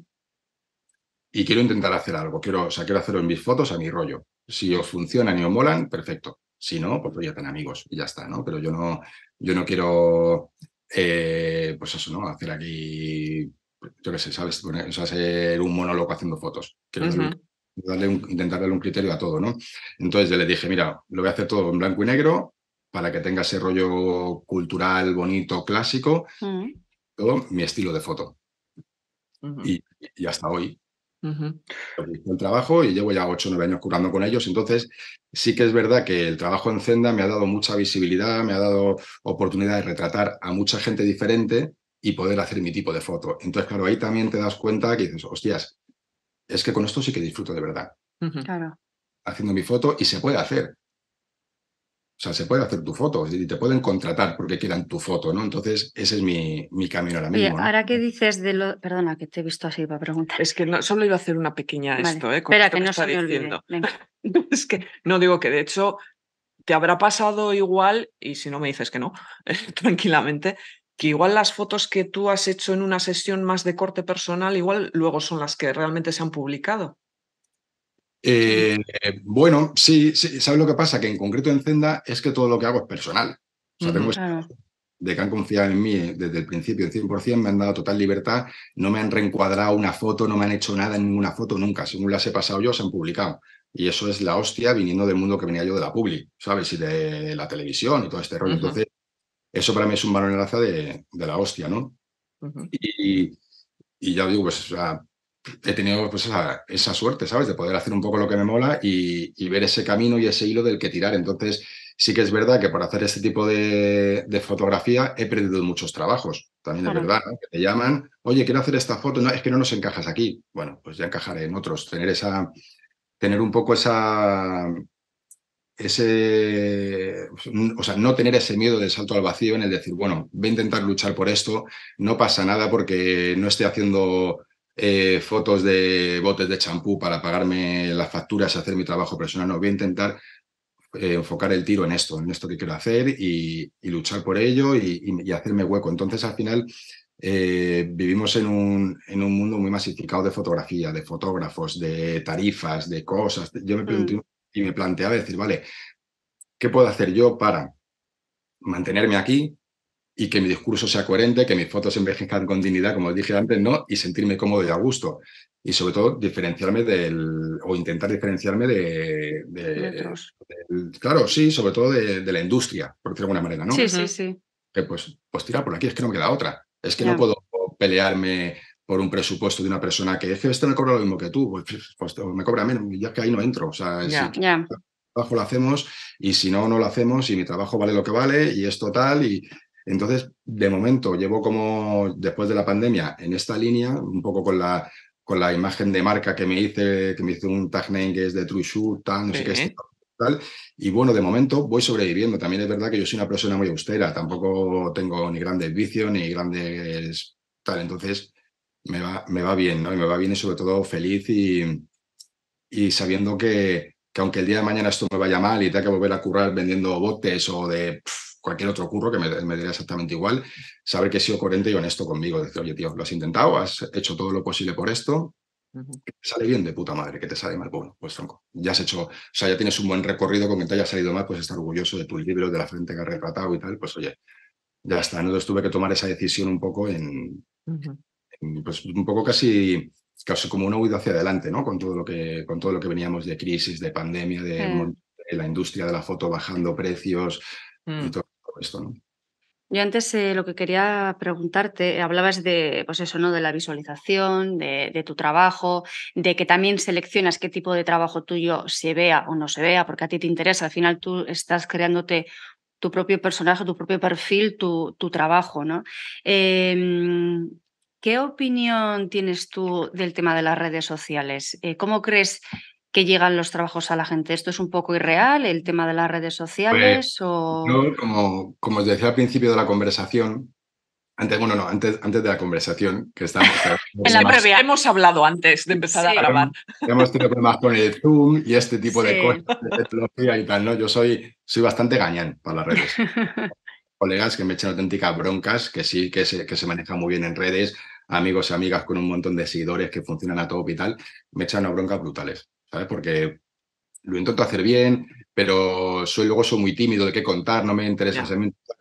y quiero intentar hacer algo. Quiero, o sea, quiero hacerlo en mis fotos a mi rollo. Si os funcionan y os molan, perfecto. Si no, pues ya tan amigos y ya está, ¿no? Pero yo no, yo no quiero, eh, pues eso, ¿no? Hacer aquí, yo qué sé, ¿sabes? ser un monólogo haciendo fotos. intentar darle un criterio a todo, ¿no? Entonces yo le dije, mira, lo voy a hacer todo en blanco y negro para que tenga ese rollo cultural, bonito, clásico, mm. mi estilo de foto. y, y hasta hoy pues el trabajo y llevo ya 8 o 9 años curando con ellos, entonces sí que es verdad que el trabajo en Zenda me ha dado mucha visibilidad, me ha dado oportunidad de retratar a mucha gente diferente y poder hacer mi tipo de foto. Entonces, claro, ahí también te das cuenta que dices, hostias, es que con esto sí que disfruto de verdad. Claro. Haciendo mi foto y se puede hacer. O sea, se puede hacer tu foto y te pueden contratar porque quieran tu foto, ¿no? Entonces, ese es mi, mi camino ahora mismo. ahora ¿qué dices de lo. Perdona, que te he visto así para preguntar. Es que solo iba a hacer una pequeña esto, ¿eh? Espera, que, no se me Olvide. (laughs) es que no digo que, de hecho, te habrá pasado igual, y si no me dices que no, (laughs) tranquilamente, que igual las fotos que tú has hecho en una sesión más de corte personal, igual luego son las que realmente se han publicado. Eh, bueno, sí, ¿sabes lo que pasa? Que en concreto en Zenda es que todo lo que hago es personal. O sea, tengo de que han confiado en mí eh, desde el principio, el 100%, me han dado total libertad, no me han reencuadrado una foto, no me han hecho nada en ninguna foto nunca. Según las he pasado yo, se han publicado. Y eso es la hostia viniendo del mundo que venía yo de la publi, ¿sabes? Y de la televisión y todo este rollo. Entonces, eso para mí es un la de, de, la hostia, ¿no? y, y, ya digo, pues, o sea, he tenido pues, esa, suerte, ¿sabes? De poder hacer un poco lo que me mola y, ver ese camino y ese hilo del que tirar. Entonces, sí que es verdad que para hacer este tipo de, fotografía he perdido muchos trabajos. También es verdad, que te llaman, oye, quiero hacer esta foto, no, es que no nos encajas aquí. Bueno, pues ya encajaré en otros. Tener esa, tener un poco esa, ese, o sea, no tener ese miedo del salto al vacío en el decir, bueno, voy a intentar luchar por esto, no pasa nada porque no esté haciendo eh, fotos de botes de champú para pagarme las facturas y hacer mi trabajo personal. No, voy a intentar eh, enfocar el tiro en esto, en esto que quiero hacer y, luchar por ello y, hacerme hueco. Entonces, al final, eh, vivimos en un, en un, mundo muy masificado de fotografía, de fotógrafos, de tarifas, de cosas. Yo me mm. pregunté y me planteaba decir, vale, ¿qué puedo hacer yo para mantenerme aquí, y que mi discurso sea coherente, que mis fotos envejezcan con dignidad, como dije antes, ¿no? Y sentirme cómodo y a gusto. Y sobre todo, diferenciarme del, o intentar diferenciarme de... claro, sí, sobre todo de, la industria, por decirlo de alguna manera, ¿no? Sí, sí, sí. pues, pues tirar por aquí, es que no me queda otra. Es que no puedo pelearme por un presupuesto de una persona que es que este me cobra lo mismo que tú, pues, pues, o me cobra menos, ya que ahí no entro. O sea, yeah. trabajo lo hacemos y si no, no lo hacemos y mi trabajo vale lo que vale y es total y, entonces, de momento llevo como después de la pandemia en esta línea, un poco con la, con la imagen de marca que me hice, que me hice un tag name que es de True Shoot, tal, este, tal. Y bueno, de momento voy sobreviviendo. También es verdad que yo soy una persona muy austera, tampoco tengo ni grandes vicios ni grandes tal. Entonces, me va, me va bien, ¿no? Y me va bien y sobre todo feliz y, y sabiendo que, que aunque el día de mañana esto me vaya mal y tenga que volver a currar vendiendo botes o de cualquier otro curro que me, me exactamente igual, saber que he sido coherente y honesto conmigo, decir, oye, tío, lo has intentado, has hecho todo lo posible por esto, que te sale bien de puta madre, que te sale mal. Bueno, pues tronco, ya has hecho, o sea, ya tienes un buen recorrido con que te haya salido mal, pues estar orgulloso de tu libro, de la frente que has retratado y tal, pues oye, ya está. Entonces tuve que tomar esa decisión un poco en, pues un poco casi, casi como una huida hacia adelante, ¿no? Con todo lo que, con todo lo que veníamos de crisis, de pandemia, de, mm. la industria de la foto bajando precios y mm. todo esto, ¿no? Yo antes eh, lo que quería preguntarte, hablabas de, pues eso, ¿no? De la visualización, de, tu trabajo, de que también seleccionas qué tipo de trabajo tuyo se vea o no se vea, porque a ti te interesa. Al final tú estás creándote tu propio personaje, tu propio perfil, tu, trabajo, ¿no? Em, ¿Qué opinión tienes tú del tema de las redes sociales? Eh, ¿Cómo crees que llegan los trabajos a la gente. ¿Esto es un poco irreal, el tema de las redes pues, sociales? o... como, como os decía al principio de la conversación, antes, bueno, no, antes, antes de la conversación que estamos... (laughs) en la previa hemos hablado antes de empezar a grabar. Hemos tenido problemas con el Zoom y este tipo de cosas, de tecnología y tal, ¿no? Yo soy, soy bastante gañán para las redes. (laughs) Colegas que me echan auténticas broncas, que sí, que se, que se manejan muy bien en redes, amigos y amigas con un montón de seguidores que funcionan a todo y tal, me echan unas broncas brutales. ¿sabes? Porque lo intento hacer bien, pero soy luego soy muy tímido de qué contar, no me interesa,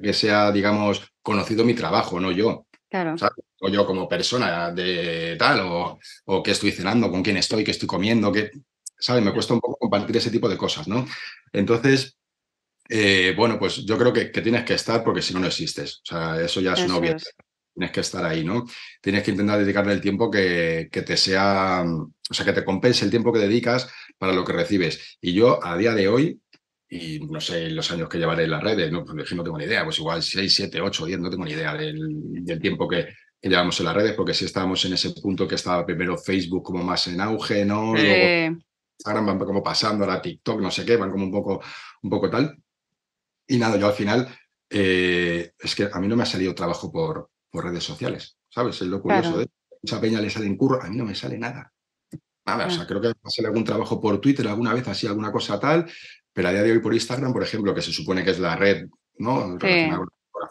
que sea, digamos, conocido mi trabajo, no yo. Claro. O yo como persona de tal, o, o qué estoy cenando, con quién estoy, qué estoy comiendo, ¿sabes? Me cuesta un poco compartir ese tipo de cosas, ¿no? Entonces, eh, bueno, pues yo creo que, tienes que estar porque si no, no existes. O sea, eso ya es una obviedad. Tienes que estar ahí, ¿no? Tienes que intentar dedicarle el tiempo que, que te sea o sea, que te compense el tiempo que dedicas para lo que recibes. Y yo a día de hoy, y no sé los años que llevaré en las redes, no, pues, no tengo ni idea, pues igual 6, 7, 8, 10, no tengo ni idea del, tiempo que, llevamos en las redes, porque si estábamos en ese punto que estaba primero Facebook como más en auge, ¿no? Luego Instagram van como pasando, ahora TikTok, no sé qué, van como un poco, un poco tal. Y nada, yo al final, eh, es que a mí no me ha salido trabajo por, por redes sociales, ¿sabes? Es lo curioso de ¿eh? mucha peña le salen curro, a mí no me sale nada nada. O sea, ah. creo que pasé algún trabajo por Twitter alguna vez, así, alguna cosa tal, pero a día de hoy por Instagram, por ejemplo, que se supone que es la red, ¿no? la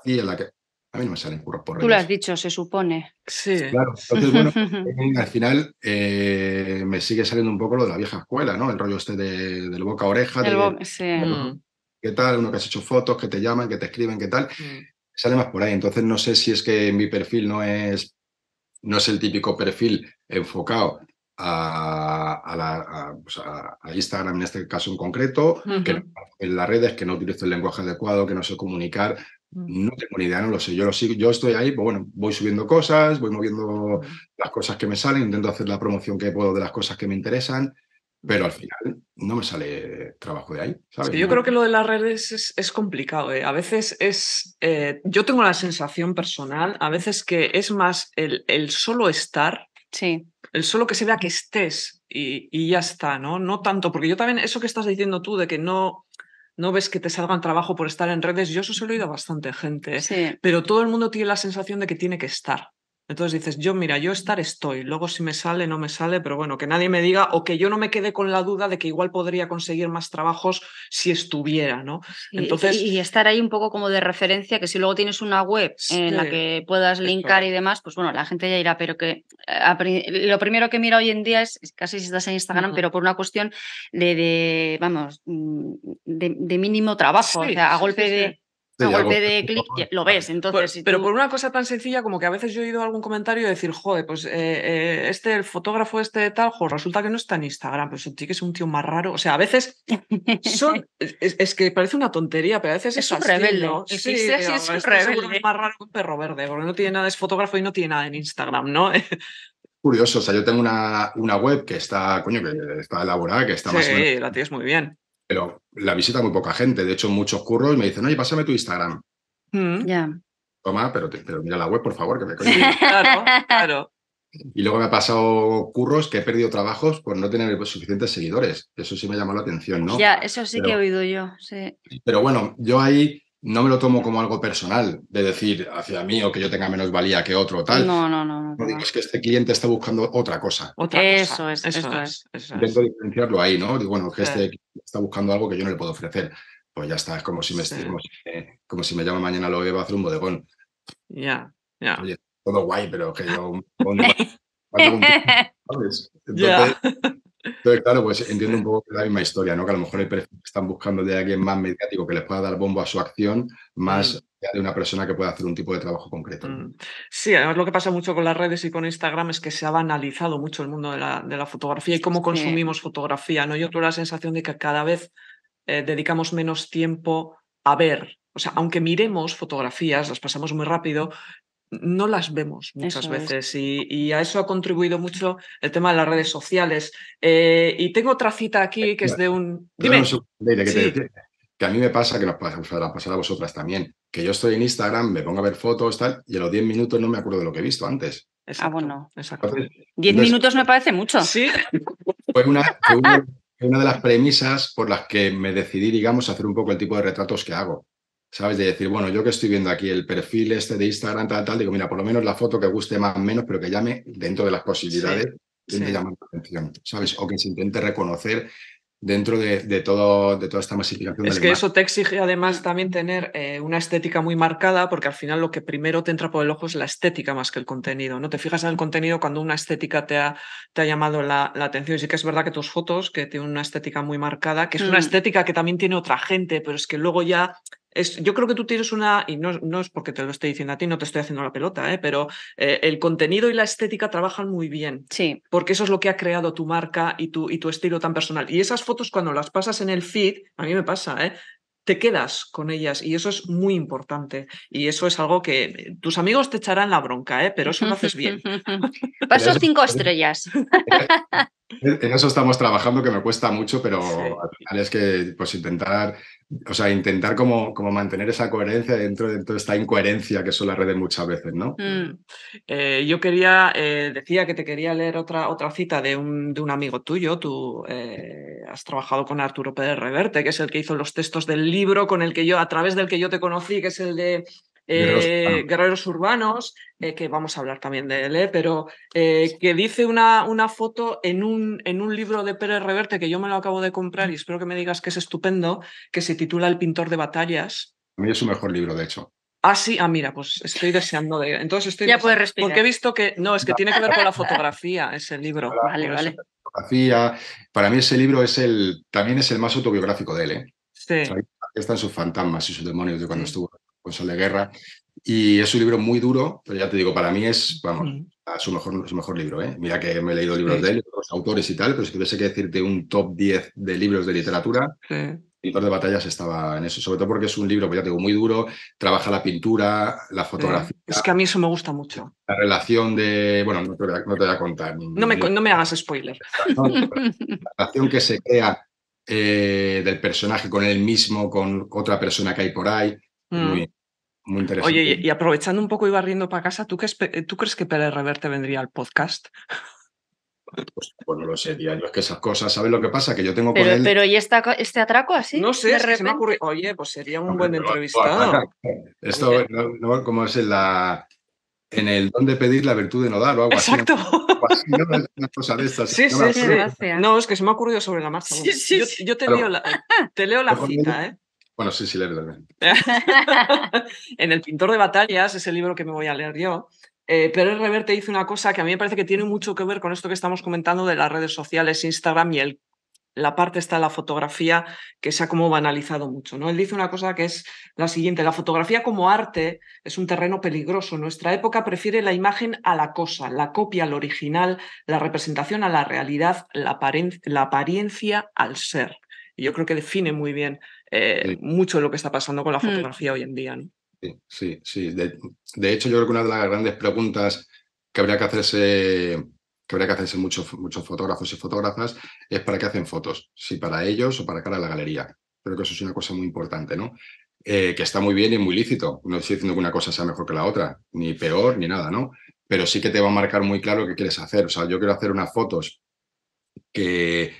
en la que a mí no me salen curros por redes. Tú lo has dicho, se supone. Sí. Claro, entonces, bueno, (laughs) eh, al final eh, me sigue saliendo un poco lo de la vieja escuela, ¿no? El rollo este de, del boca a oreja. de, mm. ¿Qué tal? Uno que has hecho fotos, que te llaman, que te escriben, ¿qué tal? Mm. Sale más por ahí. Entonces, no sé si es que mi perfil no es, no es el típico perfil enfocado a, a, la, pues Instagram en este caso en concreto, que en las redes, que no utilizo el lenguaje adecuado, que no sé comunicar, mm. no tengo ni idea, no lo sé. Yo lo sigo, yo estoy ahí, pues bueno, voy subiendo cosas, voy moviendo las cosas que me salen, intento hacer la promoción que puedo de las cosas que me interesan. Pero al final no me sale trabajo de ahí. yo creo que lo de las redes es, complicado. ¿eh? A veces es. Eh, yo tengo la sensación personal, a veces que es más el, el solo estar. Sí el solo que se vea que estés y, ya está, ¿no? No tanto, porque yo también, eso que estás diciendo tú de que no, no ves que te salga salgan trabajo por estar en redes, yo eso se lo he oído a bastante gente, ¿eh? pero todo el mundo tiene la sensación de que tiene que estar. Entonces dices, yo mira, yo estar estoy, luego si me sale, no me sale, pero bueno, que nadie me diga o que yo no me quede con la duda de que igual podría conseguir más trabajos si estuviera, ¿no? Entonces, y, estar ahí un poco como de referencia, que si luego tienes una web en la que puedas linkar y demás, pues bueno, la gente ya irá, pero que lo primero que mira hoy en día es, casi si estás en Instagram, pero por una cuestión de, vamos, mm, de, mínimo trabajo, o sea, a golpe de de clic lo ves. Entonces, Pero por una cosa tan sencilla como que a veces yo he oído algún comentario y decir, joder, pues eh, eh, este, el fotógrafo este de tal, resulta que no está en Instagram, pero sí que es un tío más raro. O sea, a veces son, (laughs) es, que parece una tontería, pero a veces es, es, más raro que un perro verde, porque no tiene nada, es fotógrafo y no tiene nada en Instagram, ¿no? (laughs) curioso, o sea, yo tengo una, una web que está, coño, que está elaborada, que está más Sí, la tienes muy bien pero la visita muy poca gente. De hecho, muchos curros me dicen, oye, pásame tu Instagram. Mm. ya. Toma, pero, mira la web, por favor, que me coño. claro, claro. Y luego me ha pasado curros que he perdido trabajos por no tener suficientes seguidores. Eso sí me llamó la atención, ¿no? Ya, eso sí que he oído yo, sí. Pero bueno, yo ahí no me lo tomo como algo personal, de decir hacia mí o que yo tenga menos valía que otro o tal. No, no, no. es que este cliente está buscando otra cosa. eso, Es, eso, es, Intento diferenciarlo ahí, ¿no? Digo, bueno, que este cliente está buscando algo que yo no le puedo ofrecer. Pues ya está, es como si me, como, si llama mañana lo va a hacer un bodegón. Ya, ya. Oye, todo guay, pero que yo... (laughs) Entonces, claro, pues entiendo un poco que la misma historia, ¿no? Que a lo mejor están buscando de alguien más mediático que les pueda dar bombo a su acción, más mm. de una persona que pueda hacer un tipo de trabajo concreto. Mm. Sí, además lo que pasa mucho con las redes y con Instagram es que se ha banalizado mucho el mundo de la, de la fotografía y cómo consumimos fotografía, ¿no? Yo tengo la sensación de que cada vez eh, dedicamos menos tiempo a ver. O sea, aunque miremos fotografías, las pasamos muy rápido, no las vemos muchas veces y, a eso ha contribuido mucho el tema de las redes sociales. Eh, y tengo otra cita aquí que es de un... que, a mí me pasa, que la pasará a vosotras también, que yo estoy en Instagram, me pongo a ver fotos tal, y a los 10 minutos no me acuerdo de lo que he visto antes. Ah, bueno. Exacto. 10 minutos me parece mucho. Sí. (laughs) Fue una, una, una de las premisas por las que me decidí, digamos, hacer un poco el tipo de retratos que hago. ¿sabes? De decir, bueno, yo que estoy viendo aquí el perfil este de Instagram, tal, tal, digo, mira, por lo menos la foto que guste más o menos, pero que llame dentro de las posibilidades, que la atención, ¿sabes? O que se intente reconocer dentro de, de, todo, de toda esta masificación. Es que eso te exige además también tener eh, una estética muy marcada, porque al final lo que primero te entra por el ojo es la estética más que el contenido. No te fijas en el contenido cuando una estética te ha, te ha llamado la, atención. sí que es verdad que tus fotos, que tienen una estética muy marcada, que es una mm. estética que también tiene otra gente, pero es que luego ya yo creo que tú tienes una, y no, es porque te lo estoy diciendo a ti, no te estoy haciendo la pelota, ¿eh? pero eh, el contenido y la estética trabajan muy bien. Sí. Porque eso es lo que ha creado tu marca y tu, y tu estilo tan personal. Y esas fotos cuando las pasas en el feed, a mí me pasa, ¿eh? te quedas con ellas y eso es muy importante. Y eso es algo que eh, tus amigos te echarán la bronca, ¿eh? pero eso lo haces bien. (laughs) Paso cinco estrellas. En eso estamos trabajando, que me cuesta mucho, pero al final es que pues, intentar o sea, intentar como, como mantener esa coherencia dentro de toda esta incoherencia que son las redes muchas veces, ¿no? Mm. Eh, yo quería, eh, decía que te quería leer otra, otra cita de un, amigo tuyo, tú eh, has trabajado con Arturo Pérez Reverte, que es el que hizo los textos del libro con el que yo, a través del que yo te conocí, que es el de eh, guerreros, urbanos, eh, que vamos a hablar también de él, eh, pero que dice una, una foto en un, en un libro de Pérez Reverte que yo me lo acabo de comprar y espero que me digas que es estupendo, que se titula El pintor de batallas. A mí es su mejor libro, de hecho. Ah, sí, ah, mira, pues estoy deseando de. Entonces estoy. Ya puedes Porque he visto que. No, es que tiene que ver con la fotografía, ese libro. Para, vale, vale. Fotografía. Para mí, ese libro es el. También es el más autobiográfico de él, Sí. están sus fantasmas y sus demonios de cuando estuvo de Guerra. Y es un libro muy duro, pero ya te digo, para mí es, vamos, su, mejor, su mejor libro. ¿eh? Mira que me he leído libros de él, los autores y tal, pero si tuviese que decirte un top 10 de libros de literatura, sí. Pintor de Batallas estaba en eso, sobre todo porque es un libro, pues ya te digo, muy duro, trabaja la pintura, la fotografía. es que a mí eso me gusta mucho. La relación de, bueno, no te, voy a, contar. No me, hagas spoiler. (laughs) La relación que se crea eh, del personaje con él mismo, con otra persona que hay por ahí. Muy, mm. interesante. Oye, y, aprovechando un poco y barriendo para casa, ¿tú, qué, eh, ¿tú crees que Pérez Reverte vendría al podcast? Pues, pues no lo sé, Yo es que esas cosas, ¿sabes lo que pasa? Que yo tengo pero, Pero ¿y este atraco así? No sé, se me ocurrido Oye, pues sería un buen entrevistado. (laughs) Esto, como es en la... En el don de pedir la virtud de no dar o Exacto. así. No, de estas. Sí, sí, sí. No, es que se me ha ocurrido sobre la marcha. Sí, sí, yo, yo, te, leo la, te leo la cita, ¿eh? Bueno, sí, sí, leer también. (laughs) en El Pintor de Batallas, es el libro que me voy a leer yo, eh, pero el Reverte dice una cosa que a mí me parece que tiene mucho que ver con esto que estamos comentando de las redes sociales, Instagram y el, la parte está de la fotografía que se ha como banalizado mucho. ¿no? Él dice una cosa que es la siguiente, la fotografía como arte es un terreno peligroso. Nuestra época prefiere la imagen a la cosa, la copia al original, la representación a la realidad, la, la apariencia al ser. Y yo creo que define muy bien eh, mucho lo que está pasando con la mm. fotografía hoy en día. Sí, sí, sí. De, hecho, yo creo que una de las grandes preguntas que habría que hacerse que habría que hacerse muchos, muchos fotógrafos y fotógrafas es para qué hacen fotos, si para ellos o para cara a la galería. Creo que eso es una cosa muy importante, ¿no? Eh, que está muy bien y muy lícito. No estoy diciendo que una cosa sea mejor que la otra, ni peor, ni nada, ¿no? Pero sí que te va a marcar muy claro qué quieres hacer. O sea, yo quiero hacer unas fotos que,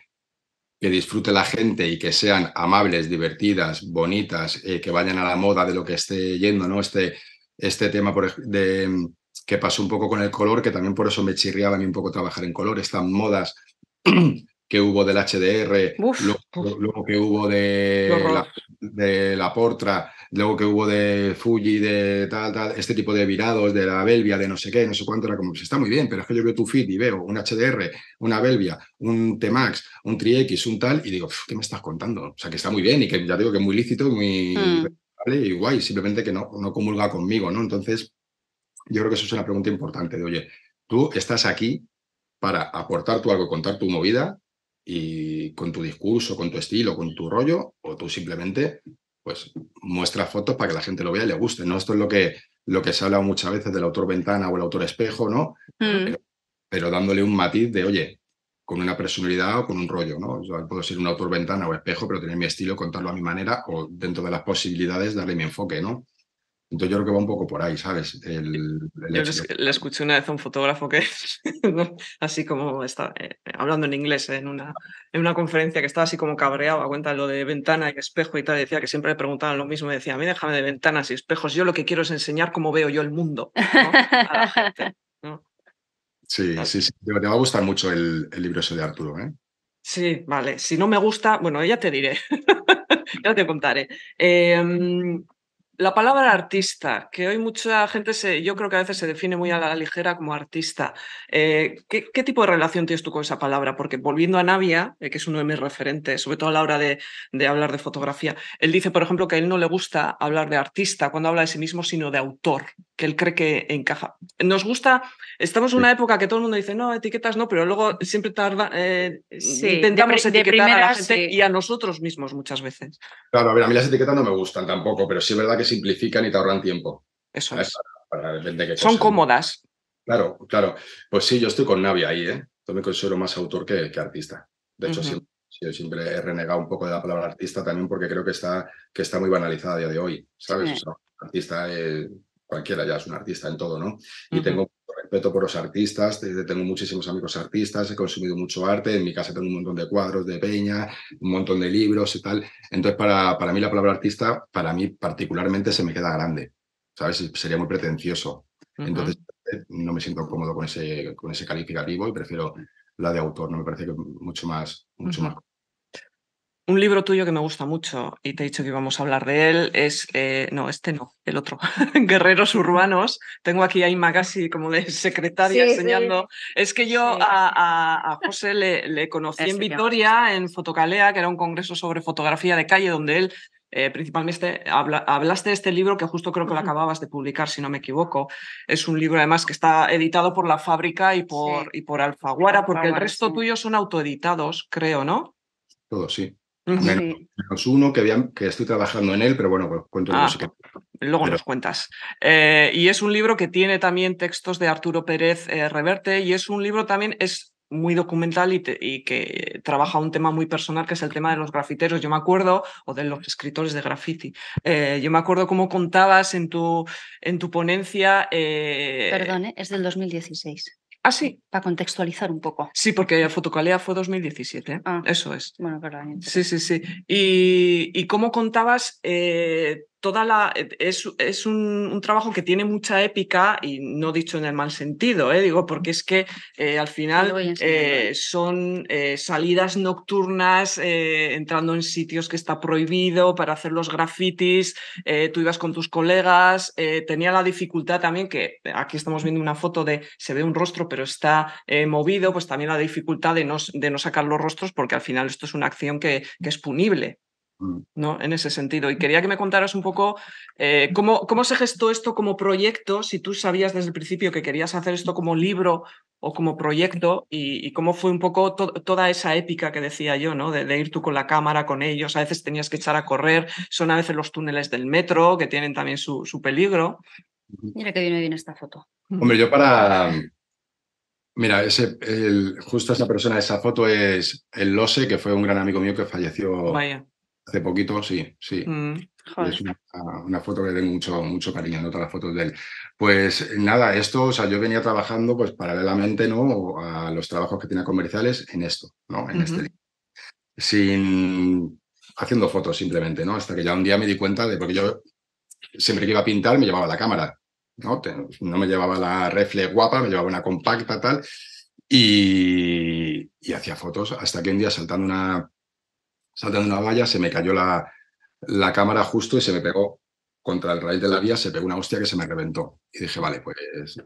que disfrute la gente y que sean amables, divertidas, bonitas, eh, que vayan a la moda de lo que esté yendo, ¿no? Este, este tema por, de, mm, que pasó un poco con el color, que también por eso me chirriaba a mí un poco trabajar en color, estas modas que hubo del HDR, luego, que hubo de la, Portra, luego que hubo de Fuji, de tal, tal, este tipo de virados, de la Belvia, de no sé qué, no sé cuánto, era como, pues está muy bien, pero es que yo veo tu feed y veo un HDR, una Belvia, un T-Max, un Tri-X, un tal, y digo, ¿qué me estás contando? O sea, que está muy bien y que ya digo que es muy lícito y muy mm. guay, simplemente que no, no comulga conmigo, ¿no? Entonces, yo creo que eso es una pregunta importante de, oye, tú estás aquí para aportar tu algo, contar tu movida, y con tu discurso, con tu estilo, con tu rollo, o tú simplemente pues muestra fotos para que la gente lo vea y le guste, ¿no? Esto es lo que, lo que se ha hablado muchas veces del autor ventana o el autor espejo, ¿no? Mm. Pero, dándole un matiz de, oye, con una personalidad o con un rollo, ¿no? Yo puedo ser un autor ventana o espejo, pero tener mi estilo, contarlo a mi manera o dentro de las posibilidades darle mi enfoque, ¿no? Entonces yo creo que va un poco por ahí, ¿sabes? yo le escuché una vez a un fotógrafo que, (laughs) así como está eh, hablando en inglés en una, en una conferencia que estaba así como cabreado a cuenta de lo de ventana y espejo y tal, decía que siempre le preguntaban lo mismo me decía, a mí déjame de ventanas y espejos, yo lo que quiero es enseñar cómo veo yo el mundo a la gente. Sí, sí, sí, te va a gustar mucho el, libro ese de Arturo, ¿eh? Sí, vale. Si no me gusta, bueno, ya te diré, (laughs) ya te contaré. Eh, la palabra artista, que hoy mucha gente, se, yo creo que a veces se define muy a la ligera como artista. Eh, ¿qué, tipo de relación tienes tú con esa palabra? Porque volviendo a Navia, eh, que es uno de mis referentes, sobre todo a la hora de, de, hablar de fotografía, él dice, por ejemplo, que a él no le gusta hablar de artista cuando habla de sí mismo, sino de autor, que él cree que encaja. Nos gusta, estamos en una época que todo el mundo dice, no, etiquetas no, pero luego siempre tarda, eh, sí, intentamos etiquetar a la gente y a nosotros mismos muchas veces. Claro, a ver, a mí las etiquetas no me gustan tampoco, pero sí es verdad que simplifican y te ahorran tiempo. Eso es. Son cómodas. Claro, claro. Pues sí, yo estoy con Navia ahí, ¿eh? Yo me considero más autor que, artista. De hecho, siempre, he renegado un poco de la palabra artista también porque creo que está, que está muy banalizada a día de hoy, ¿sabes? artista, eh, cualquiera ya es un artista en todo, ¿no? Y tengo respeto por los artistas, eh, tengo muchísimos amigos artistas, he consumido mucho arte, en mi casa tengo un montón de cuadros de peña, un montón de libros y tal. Entonces, para, para mí la palabra artista, para mí particularmente, se me queda grande, ¿sabes? Sería muy pretencioso. Entonces, no me siento cómodo con ese, con ese calificativo y prefiero la de autor, no me parece que mucho más, mucho más un libro tuyo que me gusta mucho y te he dicho que íbamos a hablar de él es, eh, no, este no, el otro, (laughs) Guerreros Urbanos. Tengo aquí a Inma como de secretaria enseñando. Es que yo a, José le, conocí en Vitoria, en Fotocalea, que era un congreso sobre fotografía de calle donde él eh, principalmente hablaste de este libro que justo creo que lo acababas de publicar, si no me equivoco. Es un libro además que está editado por La Fábrica y por, y por Alfaguara, porque el resto tuyo son autoeditados, creo, ¿no? Todo sí. Menos uno que, habían que, estoy trabajando en él, pero bueno, cuento ah, que... Luego nos cuentas. Eh, y es un libro que tiene también textos de Arturo Pérez eh, Reverte y es un libro también, es muy documental y, que trabaja un tema muy personal, que es el tema de los grafiteros. Yo me acuerdo, o de los escritores de graffiti, eh, yo me acuerdo cómo contabas en tu, en tu ponencia... Perdón, es del 2016. Ah, sí. Para contextualizar un poco. Sí, porque Fotocalea fue 2017. Ah. Eso es. Bueno, verdad. Sí, sí, sí. Y, cómo contabas eh, toda la, eh, es, un, trabajo que tiene mucha épica y no dicho en el mal sentido, ¿eh? digo, porque es que eh, al final son salidas nocturnas, entrando en sitios que está prohibido para hacer los grafitis, tú ibas con tus colegas, tenía la dificultad también que aquí estamos viendo una foto de se ve un rostro pero está movido, pues también la dificultad de no, de no sacar los rostros porque al final esto es una acción que es punible. Mm. ¿no? En ese sentido. Y quería que me contaras un poco eh, cómo, cómo se gestó esto como proyecto, si tú sabías desde el principio que querías hacer esto como libro o como proyecto y, cómo fue un poco toda esa épica que decía yo, ¿no? De, ir tú con la cámara, con ellos, a veces tenías que echar a correr, son a veces los túneles del metro que tienen también su, peligro. Mira que viene bien esta foto. Hombre, yo para... Mira, ese, justo esa persona, esa foto es el Lose, que fue un gran amigo mío que falleció Vaya Hace poquito, sí, sí. Mm, es una, foto que le tengo mucho, mucho cariño, no todas las fotos de él. Pues nada, esto, o sea, yo venía trabajando pues paralelamente, ¿no? A los trabajos que tenía comerciales en esto, ¿no? En este Sin haciendo fotos simplemente, ¿no? Hasta que ya un día me di cuenta de, porque yo siempre que iba a pintar me llevaba la cámara, ¿no? no me llevaba la reflex guapa, me llevaba una compacta, tal, y, y hacía fotos hasta que un día saltando una saltando una valla, se me cayó la, la cámara justo y se me pegó contra el raíz de la vía, se pegó una hostia que se me reventó. Y dije, vale, pues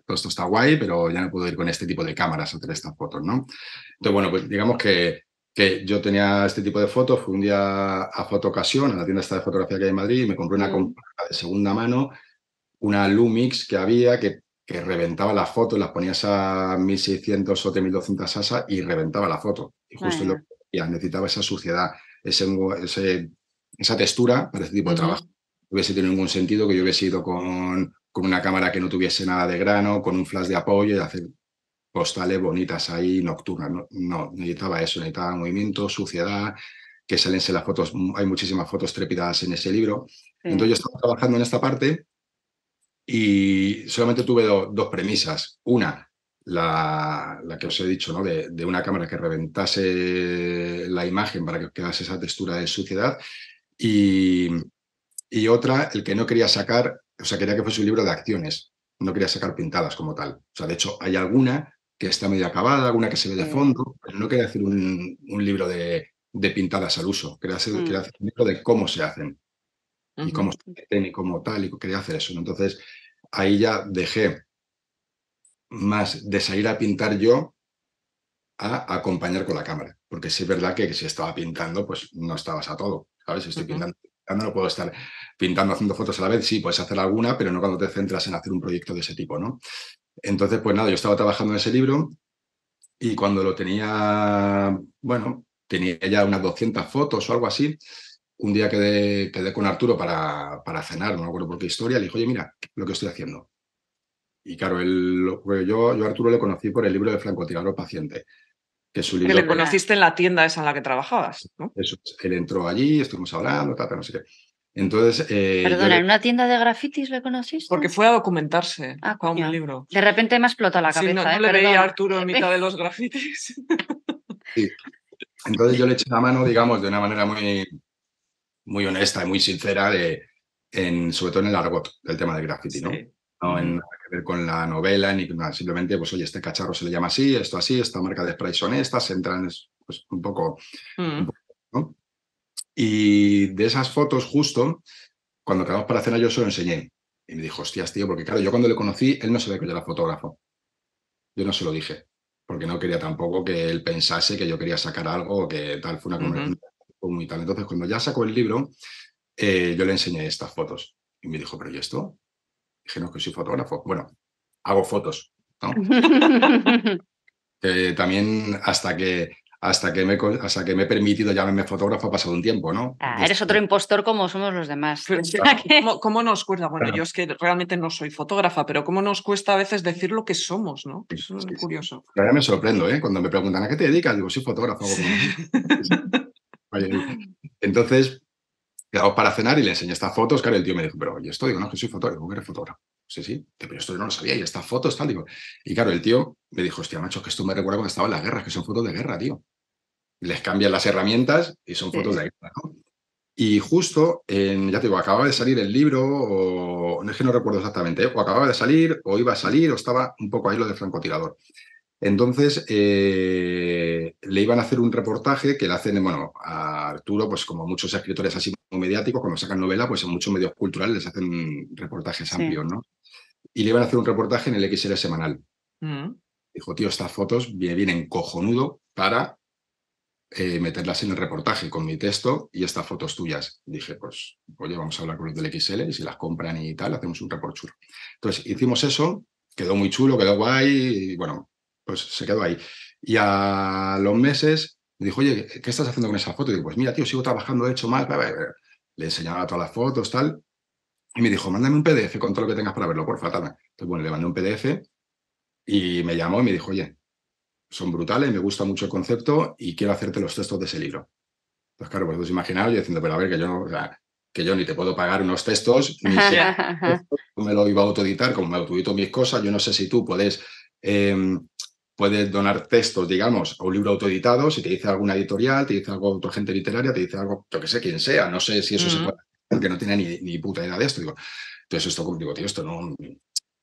todo esto está guay, pero ya no puedo ir con este tipo de cámaras a hacer estas fotos, ¿no? Entonces, bueno, pues digamos que, que yo tenía este tipo de fotos, fui un día a Foto Ocasión, a la tienda esta de fotografía que hay en Madrid, y me compré una mm. compra de segunda mano, una Lumix que había, que, reventaba las fotos, las ponías a 1600 o 3.200 ASA y reventaba la foto. Y justo lo que necesitaba esa suciedad esa textura para ese tipo de trabajo. No hubiese tenido ningún sentido que yo hubiese ido con, con una cámara que no tuviese nada de grano, con un flash de apoyo y hacer postales bonitas ahí nocturnas. No, no, necesitaba eso, necesitaba movimiento, suciedad, que salense las fotos, hay muchísimas fotos trepidadas en ese libro. Entonces yo estaba trabajando en esta parte y solamente tuve dos premisas. Una, la, que os he dicho, ¿no? de, una cámara que reventase la imagen para que quedase esa textura de suciedad. Y, y otra, el que no quería sacar, o sea, quería que fuese un libro de acciones, no quería sacar pintadas como tal. O sea, de hecho, hay alguna que está medio acabada, alguna que se ve de fondo, pero no quería hacer un, libro de, pintadas al uso, mm. quería hacer, un libro de cómo se hacen y cómo se hacen y cómo tal, y quería hacer eso. Entonces, ahí ya dejé más de salir a pintar yo a acompañar con la cámara. Porque sí es verdad que si estaba pintando, pues no estabas a todo, ¿sabes? Estoy pintando, no puedo estar pintando, haciendo fotos a la vez. Sí, puedes hacer alguna, pero no cuando te centras en hacer un proyecto de ese tipo, ¿no? Entonces, pues nada, yo estaba trabajando en ese libro y cuando lo tenía, bueno, tenía ya unas 200 fotos o algo así, un día quedé, quedé con Arturo para, para cenar, no me acuerdo por qué historia, le dije, oye, mira, lo que estoy haciendo y claro, yo, yo a Arturo le conocí por el libro de francotirador paciente. Que, su libro le conociste en la tienda esa en la que trabajabas, ¿no? Eso, él entró allí, estuvimos hablando, no sé qué. Entonces. Eh, Perdona, ¿en una tienda de grafitis le conociste? Porque fue a documentarse ah, con un libro. De repente me explota la cabeza. Sí, no, no ¿eh? le veía Arturo en mitad de los grafitis. (laughs) Sí. Entonces yo le eché la mano, digamos, de una manera muy, muy honesta y muy sincera, de, en, sobre todo en el argot del tema del graffiti, ¿no? no en mm. nada que ver con la novela, ni simplemente, pues oye, este cacharro se le llama así, esto así, esta marca de spray son estas, entran pues, un mm. poco... ¿no? Y de esas fotos justo, cuando acabamos para cenar yo se lo enseñé. Y me dijo, hostias, tío, porque claro, yo cuando le conocí, él no sabía que yo era fotógrafo. Yo no se lo dije, porque no quería tampoco que él pensase que yo quería sacar algo o que tal, fue una conversación tal. Entonces, cuando ya sacó el libro, eh, yo le enseñé estas fotos. Y me dijo, pero ¿y esto? Dije, no, que soy fotógrafo. Bueno, hago fotos, ¿no? también hasta que, hasta, que me, hasta que me he permitido llamarme fotógrafo ha pasado un tiempo, ¿no? Ah, eres otro impostor como somos los demás. (laughs) ¿Cómo, nos cuesta? Bueno, yo es que realmente no soy fotógrafa, pero ¿cómo nos cuesta a veces decir lo que somos, no? es curioso. Ahora me sorprendo, ¿eh? Cuando me preguntan, ¿a qué te dedicas? Digo, soy fotógrafo. Entonces, quedamos para cenar y le enseñé estas fotos, claro, el tío me dijo, pero yo esto, digo, no, que soy fotógrafo, que eres fotógrafo. Sí, sí, pero esto yo no lo sabía, y estas fotos, tal, digo. Y claro, el tío me dijo, hostia, macho, que esto me recuerda cuando estaba en las guerras, que son fotos de guerra, tío. Les cambian las herramientas y son fotos de guerra, Y justo, en, ya te digo, acababa de salir el libro, o no es que no recuerdo exactamente, ¿eh? o acababa de salir, o iba a salir, o estaba un poco ahí lo de francotirador. Entonces, eh, le iban a hacer un reportaje que le hacen, bueno, a Arturo, pues como muchos escritores así mediáticos, cuando sacan novela, pues en muchos medios culturales les hacen reportajes amplios, ¿no? Y le iban a hacer un reportaje en el XL semanal. Mm. Dijo, tío, estas fotos vienen cojonudo para eh, meterlas en el reportaje con mi texto y estas fotos tuyas. Dije, pues, oye, vamos a hablar con los del XL y si las compran y tal, hacemos un report chulo. Entonces, hicimos eso, quedó muy chulo, quedó guay, y bueno, pues se quedó ahí. Y a los meses me dijo, oye, ¿qué estás haciendo con esa foto? Y digo, pues mira, tío, sigo trabajando, he hecho más. Le enseñaba todas las fotos, tal. Y me dijo, mándame un PDF con todo lo que tengas para verlo, por favor. Entonces, bueno, le mandé un PDF y me llamó y me dijo, oye, son brutales, me gusta mucho el concepto y quiero hacerte los textos de ese libro. Entonces, claro, pues imaginaos yo diciendo, pero a ver, que yo que yo ni te puedo pagar unos textos, ni sé, (laughs) (laughs) me lo iba a autoeditar, como me autoedito mis cosas, yo no sé si tú puedes em, puedes donar textos, digamos, a un libro autoeditado, si te dice alguna editorial, te dice algo otra gente literaria, te dice algo, yo que sé, quien sea, no sé si eso se mm. puede, porque no tiene ni, ni, puta idea de esto. Digo, entonces esto, digo, tío, esto no,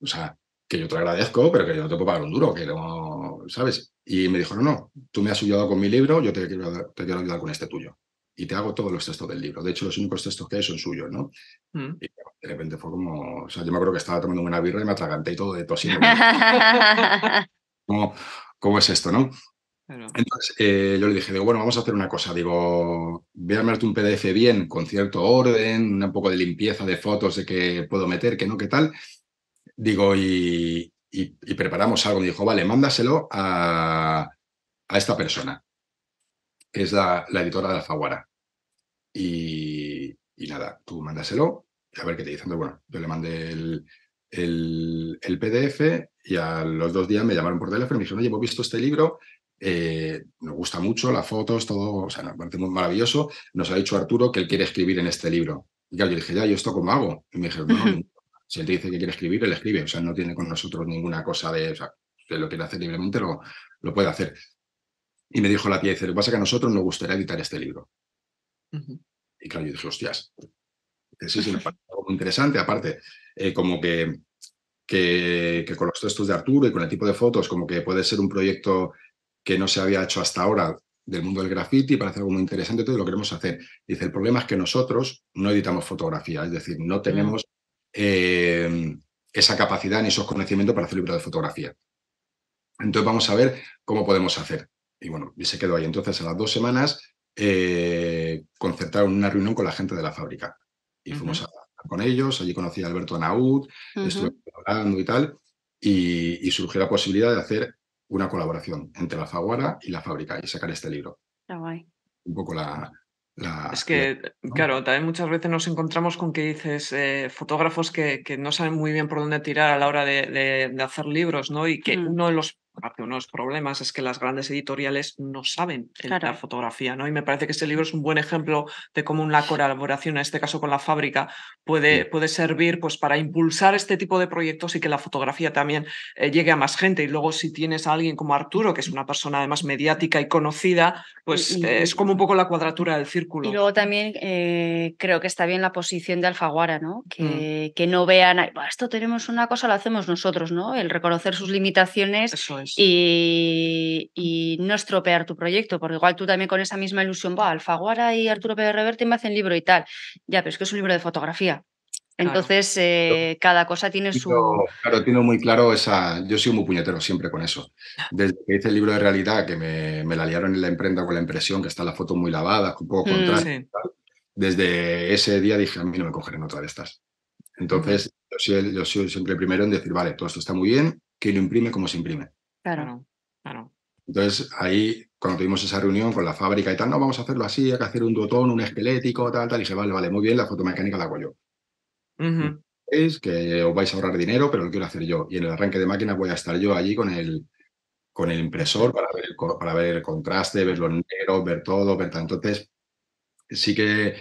o sea, que yo te agradezco, pero que yo no te puedo pagar un duro, que no, ¿sabes? Y me dijo, no, no, tú me has ayudado con mi libro, yo te quiero, te ayudar con este tuyo. Y te hago todos los textos del libro. De hecho, los únicos textos que hay son suyos, ¿no? Mm. Y de repente fue como, o sea, yo me acuerdo que estaba tomando una birra y me atraganté y todo de (laughs) tosiendo. ¿Cómo, es esto, no? Entonces eh, yo le dije, digo, bueno, vamos a hacer una cosa, digo, voy a armarte un PDF bien, con cierto orden, un poco de limpieza de fotos de qué puedo meter, qué no, qué tal. Digo, y, preparamos algo. dijo, vale, mándaselo a, esta persona, que es la, editora de Alfaguara. Y, y nada, tú mándaselo a ver qué te dicen. bueno, yo le mandé el, el, PDF y a los dos días me llamaron por teléfono y me dijeron, oye, hemos visto este libro, eh, nos gusta mucho, las fotos, todo, o sea, nos parece muy maravilloso. Nos ha dicho Arturo que él quiere escribir en este libro. Y claro, yo dije, ya, ¿yo esto cómo hago? Y me dijeron, no, si él te dice que quiere escribir, él escribe. O sea, no tiene con nosotros ninguna cosa de, o que lo quiere hacer libremente, lo, puede hacer. Y me dijo la tía, dice, lo que pasa es que a nosotros nos gustaría editar este libro. Y claro, yo dije, hostias, sí, sí, parece algo interesante. Aparte, eh, como que, con los textos de Arturo y con el tipo de fotos, como que puede ser un proyecto que no se había hecho hasta ahora del mundo del graffiti, parece algo muy interesante, todo lo queremos hacer. Dice, el problema es que nosotros no editamos fotografía, es decir, no tenemos em, esa capacidad ni esos conocimientos para hacer libros de fotografía. Entonces vamos a ver cómo podemos hacer. Y bueno, y se quedó ahí. Entonces a las dos semanas eh, concertaron una reunión con la gente de la fábrica y fuimos a con ellos, allí conocí a Alberto Naud, estuve hablando y tal, y, surgió la posibilidad de hacer una colaboración entre la Faguara y la fábrica y sacar este libro. Un poco la, es que, claro, también muchas veces nos encontramos con que dices eh, fotógrafos que, no saben muy bien por dónde tirar a la hora de, hacer libros, ¿no? Y que uno de los Aparte, uno de los problemas es que las grandes editoriales no saben editar fotografía, ¿no? Y me parece que este libro es un buen ejemplo de cómo una (laughs) colaboración, en este caso con la fábrica, puede, puede servir pues, para impulsar este tipo de proyectos y que la fotografía también eh, llegue a más gente. Y luego, si tienes a alguien como Arturo, que es una persona además mediática y conocida, pues eh, es como un poco la cuadratura del círculo. Y luego también eh, creo que está bien la posición de Alfaguara, ¿no? Mm. Que, que no vean, esto tenemos una cosa, lo hacemos nosotros, ¿no? El reconocer sus limitaciones. Eso y, no estropear tu proyecto, porque igual tú también con esa misma ilusión, va, Alfaguara y Arturo Pérez Reverte me hacen libro y tal. Ya, pero es que es un libro de fotografía. Entonces, eh, cada cosa tiene su. Yo, claro, tiene muy claro esa. Yo soy muy puñetero siempre con eso. Desde que hice el libro de realidad, que me, me la liaron en la imprenta con la impresión, que está la foto muy lavada, un poco mm, contraria. Desde ese día dije, a mí no me en otra de estas. Entonces, yo soy, yo siempre el primero en decir, vale, todo esto está muy bien, que lo imprime como se imprime. Claro, claro. Entonces, ahí, cuando tuvimos esa reunión con la fábrica y tal, no, vamos a hacerlo así, hay que hacer un dotón, un esquelético, tal, tal. Y dije, vale, vale, muy bien, la fotomecánica la hago yo. Es que os vais a ahorrar dinero, pero lo quiero hacer yo. Y en el arranque de máquina voy a estar yo allí con el, con el impresor para ver el, para ver el contraste, ver los negros, ver todo, ver Entonces, sí que,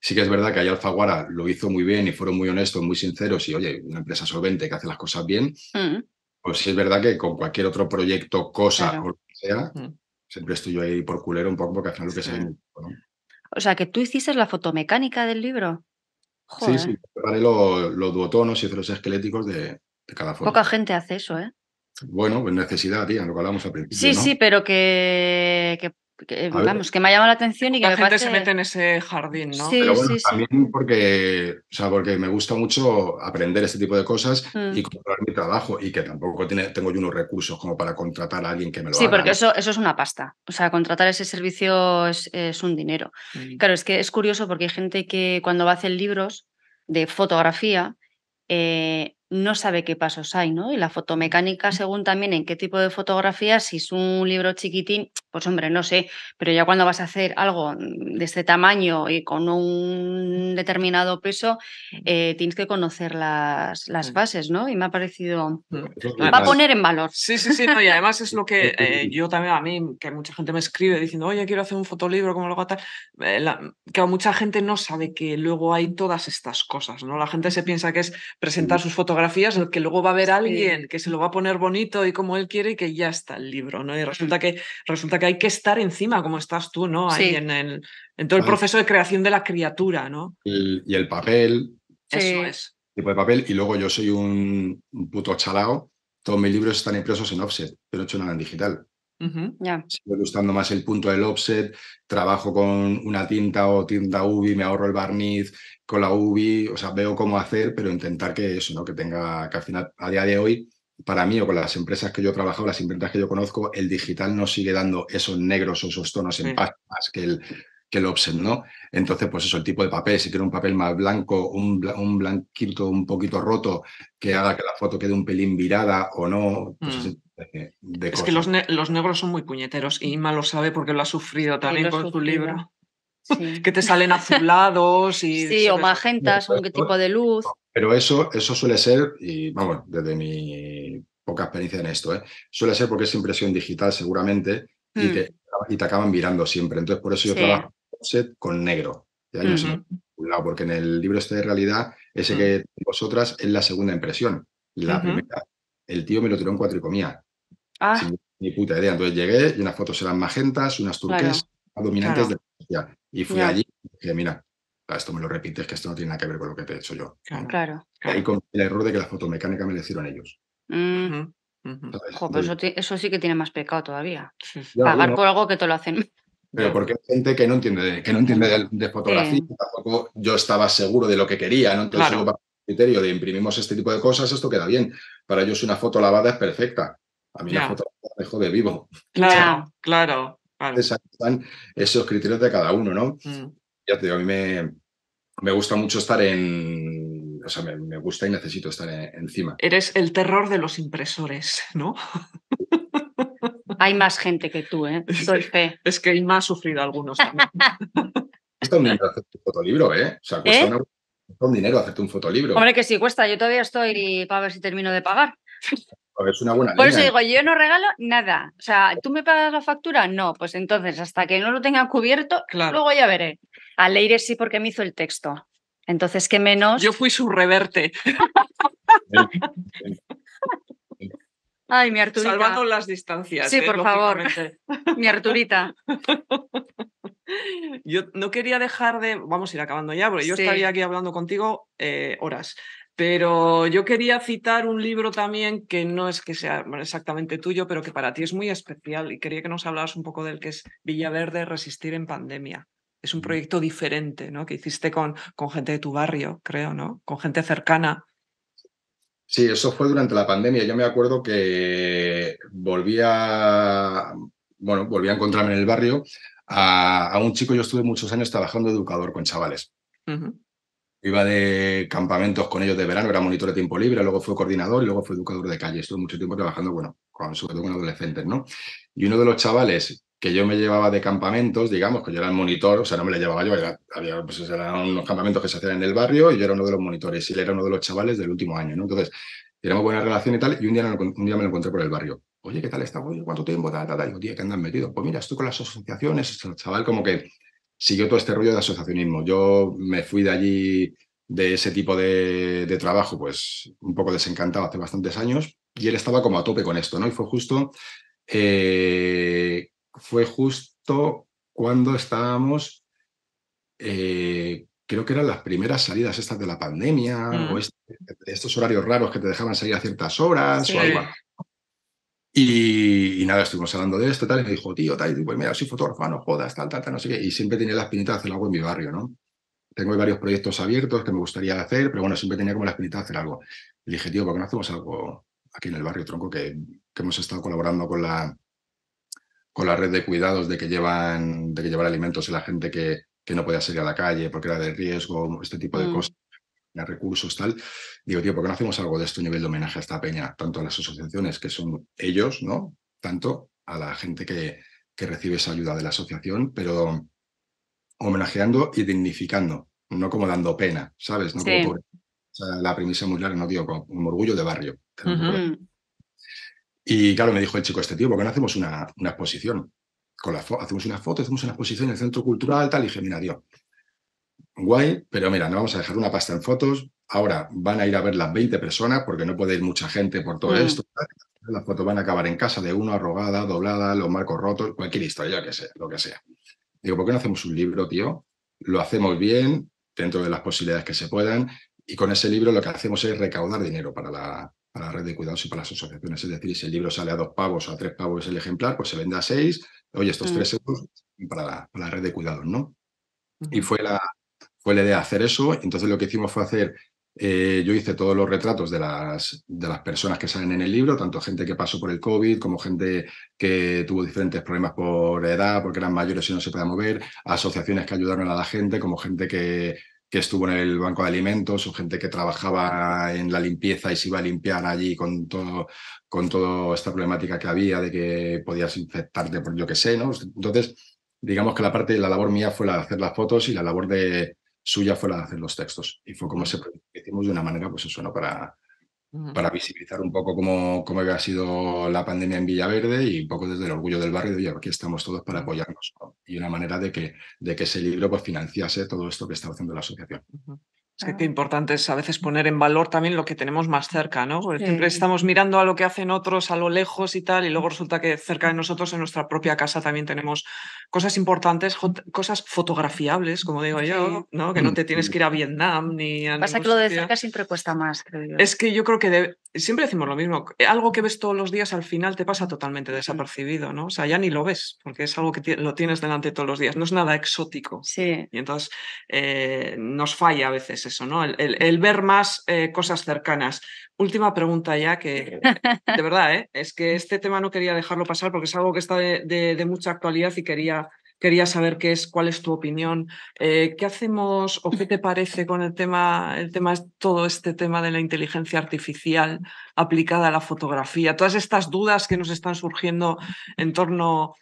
sí que es verdad que ahí Alfaguara lo hizo muy bien y fueron muy honestos, muy sinceros. Y oye, una empresa solvente que hace las cosas bien. Mm. Pues sí, es verdad que con cualquier otro proyecto, cosa o lo que sea, mm. siempre estoy yo ahí por culero un poco porque al final lo que se ve ¿no? O sea, que tú hiciste la fotomecánica del libro. Sí, sí, preparé los, duotonos y los esqueléticos de, cada foto. Poca gente hace eso, ¿eh? Bueno, pues necesidad, tía, lo que hablamos al principio. Sí, sí, pero que que, eh, vamos, que me ha llamado la atención y que la gente se mete en ese jardín, ¿no? Pero bueno, también porque, sea, porque me gusta mucho aprender este tipo de cosas mm. y controlar mi trabajo y que tampoco tiene, tengo yo unos recursos como para contratar a alguien que me lo haga. Sí, porque eso, eso es una pasta. O sea, contratar ese servicio es, un dinero. Mm. Claro, es que es curioso porque hay gente que cuando va a hacer libros de fotografía eh, no sabe qué pasos hay, ¿no? Y la fotomecánica, mm. según también en qué tipo de fotografía, si es un libro chiquitín, pues hombre, no sé, pero ya cuando vas a hacer algo de este tamaño y con un determinado peso, eh, tienes que conocer las, las, mm. bases, ¿no? Y me ha parecido... Mm. Va a poner en valor. Sí, sí, sí, y además es (laughs) lo que eh, yo también, a mí, que mucha gente me escribe diciendo, oye, quiero hacer un fotolibro, como lo tal. Eh, que mucha gente no sabe que luego hay todas estas cosas, ¿no? La gente se piensa que es presentar mm. sus fotografías, que luego va a haber alguien que se lo va a poner bonito y como él quiere y que ya está el libro, ¿no? Y resulta que, resulta que hay que estar encima, como estás tú, ¿no? Ahí en, el, en, todo el proceso de creación de la criatura, ¿no? y el papel. Eso es. Tipo de papel. Y luego yo soy un, puto chalao. Todos mis libros están impresos en offset, pero he hecho nada en digital. gustando más el punto del offset, trabajo con una tinta o tinta UV, me ahorro el barniz con la UV, o sea, veo cómo hacer, pero intentar que eso, ¿no? Que tenga, que al final, a día de hoy, para mí o con las empresas que yo he trabajado, las empresas que yo conozco, el digital no sigue dando esos negros o esos tonos en páginas que el, que ¿no? Entonces, pues eso, el tipo de papel, si quiero un papel más blanco, un, un blanquito un poquito roto, que haga que la foto quede un pelín virada o no, pues mm. es que los, los, negros son muy puñeteros y Ima lo sabe porque lo ha sufrido también con su libro que te salen azulados y... Sí, o magentas, o qué tipo de luz. Pero eso, eso suele ser, y vamos, desde mi poca experiencia en esto, ¿eh? suele ser porque es impresión digital seguramente y, mm. te, acaban mirando siempre. Entonces, por eso yo trabajo con negro. porque en el libro este de realidad, ese mm. que vosotras es la segunda impresión. La primera, el tío me lo tiró en cuatro comía. Ah. Sin puta idea. Entonces llegué y unas fotos eran magentas, unas turquesas, a dominantes de la Y fui allí y dije, mira, esto me lo repites, que esto no tiene nada que ver con lo que te he hecho yo. Claro, Y con el error de que la fotomecánica me lo hicieron ellos. Ojo, mm. pues eso, sí que tiene más pecado todavía. Pagar por algo que te lo hacen. Pero porque hay gente que no entiende de, que no entiende de, fotografía, tampoco yo estaba seguro de lo que quería, ¿no? Entonces el criterio de imprimimos este tipo de cosas, esto queda bien. Para ellos una foto lavada es perfecta. A mí la foto la dejo de vivo. Claro, claro. Están esos criterios de cada uno, ¿no? Mm. Ya te digo, a mí me, gusta mucho estar en. O sea, me, gusta y necesito estar encima. Eres el terror de los impresores, ¿no? Hay más gente que tú, ¿eh? Soy fe. Es que más ha sufrido algunos también. (laughs) cuesta un dinero hacerte un fotolibro, ¿eh? O sea, ¿Eh? cuesta un dinero hacerte un fotolibro. Hombre, que sí cuesta. Yo todavía estoy para ver si termino de pagar. Por eso ¿eh? digo, yo no regalo nada. O sea, ¿tú me pagas la factura? No, pues entonces, hasta que no lo tenga cubierto, luego ya veré. A Leire sí, porque me hizo el texto. Entonces, ¿qué menos? Yo fui su reverte. (laughs) Ay, mi Arturita. Salvando las distancias. Sí, ¿eh? por favor. (laughs) mi Arturita. Yo no quería dejar de. Vamos a ir acabando ya, porque yo estaría aquí hablando contigo eh, horas. Pero yo quería citar un libro también que no es que sea exactamente tuyo, pero que para ti es muy especial y quería que nos hablaras un poco del que es Villaverde, Resistir en Pandemia. Es un mm. proyecto diferente, ¿no? Que hiciste con, con gente de tu barrio, creo, ¿no? Con gente cercana. Sí, eso fue durante la pandemia. Yo me acuerdo que volví a, bueno, volví a encontrarme en el barrio a, un chico, yo estuve muchos años trabajando de educador con chavales. Iba de campamentos con ellos de verano, era monitor de tiempo libre, luego fue coordinador y luego fue educador de calle. Estuve mucho tiempo trabajando, bueno, con, sobre todo con adolescentes, ¿no? Y uno de los chavales que yo me llevaba de campamentos, digamos, que yo era el monitor, o sea, no me le llevaba yo, había, pues, eran unos campamentos que se hacían en el barrio y yo era uno de los monitores y él era uno de los chavales del último año, ¿no? Entonces, teníamos buena relación y tal, y un día, un día me lo encontré por el barrio. Oye, ¿qué tal está? Oye, ¿cuánto tiempo? Da, da, da. Digo, tío ¿qué andan metido? Pues mira, estoy con las asociaciones, chaval como que siguió todo este rollo de asociacionismo. Yo me fui de allí, de ese tipo de, trabajo, pues un poco desencantado hace bastantes años, y él estaba como a tope con esto, ¿no? Y fue justo, eh, fue justo cuando estábamos, eh, creo que eran las primeras salidas estas de la pandemia, o mm. este, estos horarios raros que te dejaban salir a ciertas horas o algo. Y, nada, estuvimos hablando de esto, tal, y me dijo, tío, tal, pues mira, soy fotógrafo, no jodas, tal, tal, tal, no sé qué. Y siempre tenía la pinitas de hacer algo en mi barrio, ¿no? Tengo varios proyectos abiertos que me gustaría hacer, pero bueno, siempre tenía como la pinitas de hacer algo. Le dije, tío, ¿por qué no hacemos algo aquí en el barrio Tronco que, hemos estado colaborando con la, con la red de cuidados de que llevan, de que llevar alimentos a la gente que, que no podía salir a la calle porque era de riesgo, este tipo de mm. cosas recursos, tal, digo, tío, ¿por qué no hacemos algo de este nivel de homenaje a esta peña? Tanto a las asociaciones que son ellos, ¿no? Tanto a la gente que, que recibe esa ayuda de la asociación, pero homenajeando y dignificando, no como dando pena, ¿sabes? No la premisa muy larga, no, digo con un orgullo de barrio. Y claro, me dijo el chico este tío, ¿por qué no hacemos una, una exposición? Con la hacemos una foto, hacemos una exposición en el centro cultural, tal, y dije, mira, tío, guay, pero mira, no vamos a dejar una pasta en fotos. Ahora van a ir a ver las 20 personas porque no puede ir mucha gente por todo mm. esto. Las fotos van a acabar en casa de uno, arrogada, doblada, los marcos rotos, cualquier historia, que sea, lo que sea. Digo, ¿por qué no hacemos un libro, tío? Lo hacemos bien, dentro de las posibilidades que se puedan, y con ese libro lo que hacemos es recaudar dinero para la, para la red de cuidados y para las asociaciones. Es decir, si el libro sale a dos pavos o a tres pavos el ejemplar, pues se vende a seis, oye, estos mm. tres euros para la, red de cuidados, ¿no? Y fue la, fue la idea hacer eso. Entonces lo que hicimos fue hacer, eh, yo hice todos los retratos de las, de las personas que salen en el libro, tanto gente que pasó por el COVID como gente que tuvo diferentes problemas por edad, porque eran mayores y no se podían mover, asociaciones que ayudaron a la gente, como gente que, que estuvo en el banco de alimentos o gente que trabajaba en la limpieza y se iba a limpiar allí con todo con toda esta problemática que había de que podías infectarte por yo que sé, ¿no? Entonces, digamos que la parte la labor mía fue la de hacer las fotos y la labor de, suya fue la de hacer los textos. Y fue como mm. se hicimos de una manera, pues eso, ¿no? Para, para visibilizar un poco cómo, cómo, había sido la pandemia en Villaverde y un poco desde el orgullo del barrio, de, aquí estamos todos para apoyarnos. Y una manera de que, de que ese libro pues, financiase todo esto que estaba haciendo la asociación. Es que ah. qué importante es a veces poner en valor también lo que tenemos más cerca, ¿no? Porque siempre estamos mirando a lo que hacen otros a lo lejos y tal, y luego resulta que cerca de nosotros, en nuestra propia casa, también tenemos cosas importantes, cosas fotografiables, como digo yo, ¿no? Que no te tienes que ir a Vietnam ni a. Pasa que lo de cerca siempre cuesta más, creo yo. Es que yo creo que de, siempre decimos lo mismo, algo que ves todos los días al final te pasa totalmente desapercibido, ¿no? O sea, ya ni lo ves, porque es algo que lo tienes delante todos los días, no es nada exótico. Sí. Y entonces eh, nos falla a veces eso, ¿no? El, ver más eh, cosas cercanas. Última pregunta ya, que de (laughs) verdad, ¿eh? es que este tema no quería dejarlo pasar porque es algo que está de mucha actualidad y quería quería saber qué es, cuál es tu opinión, eh, qué hacemos o qué te parece con el tema, el tema, todo este tema de la inteligencia artificial aplicada a la fotografía, todas estas dudas que nos están surgiendo en torno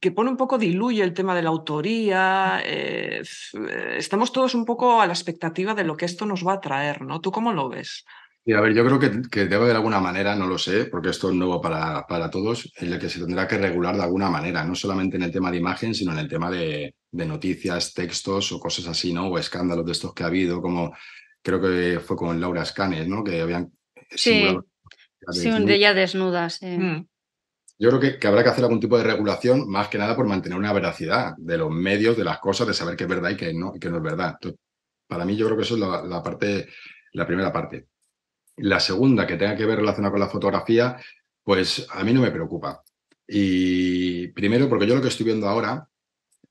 que pone un poco diluye el tema de la autoría. Eh, eh, estamos todos un poco a la expectativa de lo que esto nos va a traer, ¿no? ¿Tú cómo lo ves? Y a ver, yo creo que, que, debe de alguna manera, no lo sé, porque esto es nuevo para, para, todos, en el que se tendrá que regular de alguna manera, no solamente en el tema de imagen, sino en el tema de, noticias, textos o cosas así, ¿no? O escándalos de estos que ha habido, como creo que fue con Laura Scanes, ¿no? Que habían... Sí, sí un de ella desnudas mm. Yo creo que, habrá que hacer algún tipo de regulación, más que nada por mantener una veracidad de los medios, de las cosas, de saber qué es verdad y qué no, qué no es verdad. para mí yo creo que eso es la parte, la primera parte. La segunda, que tenga que ver relacionada con la fotografía, pues a mí no me preocupa. Y primero, porque yo lo que estoy viendo ahora,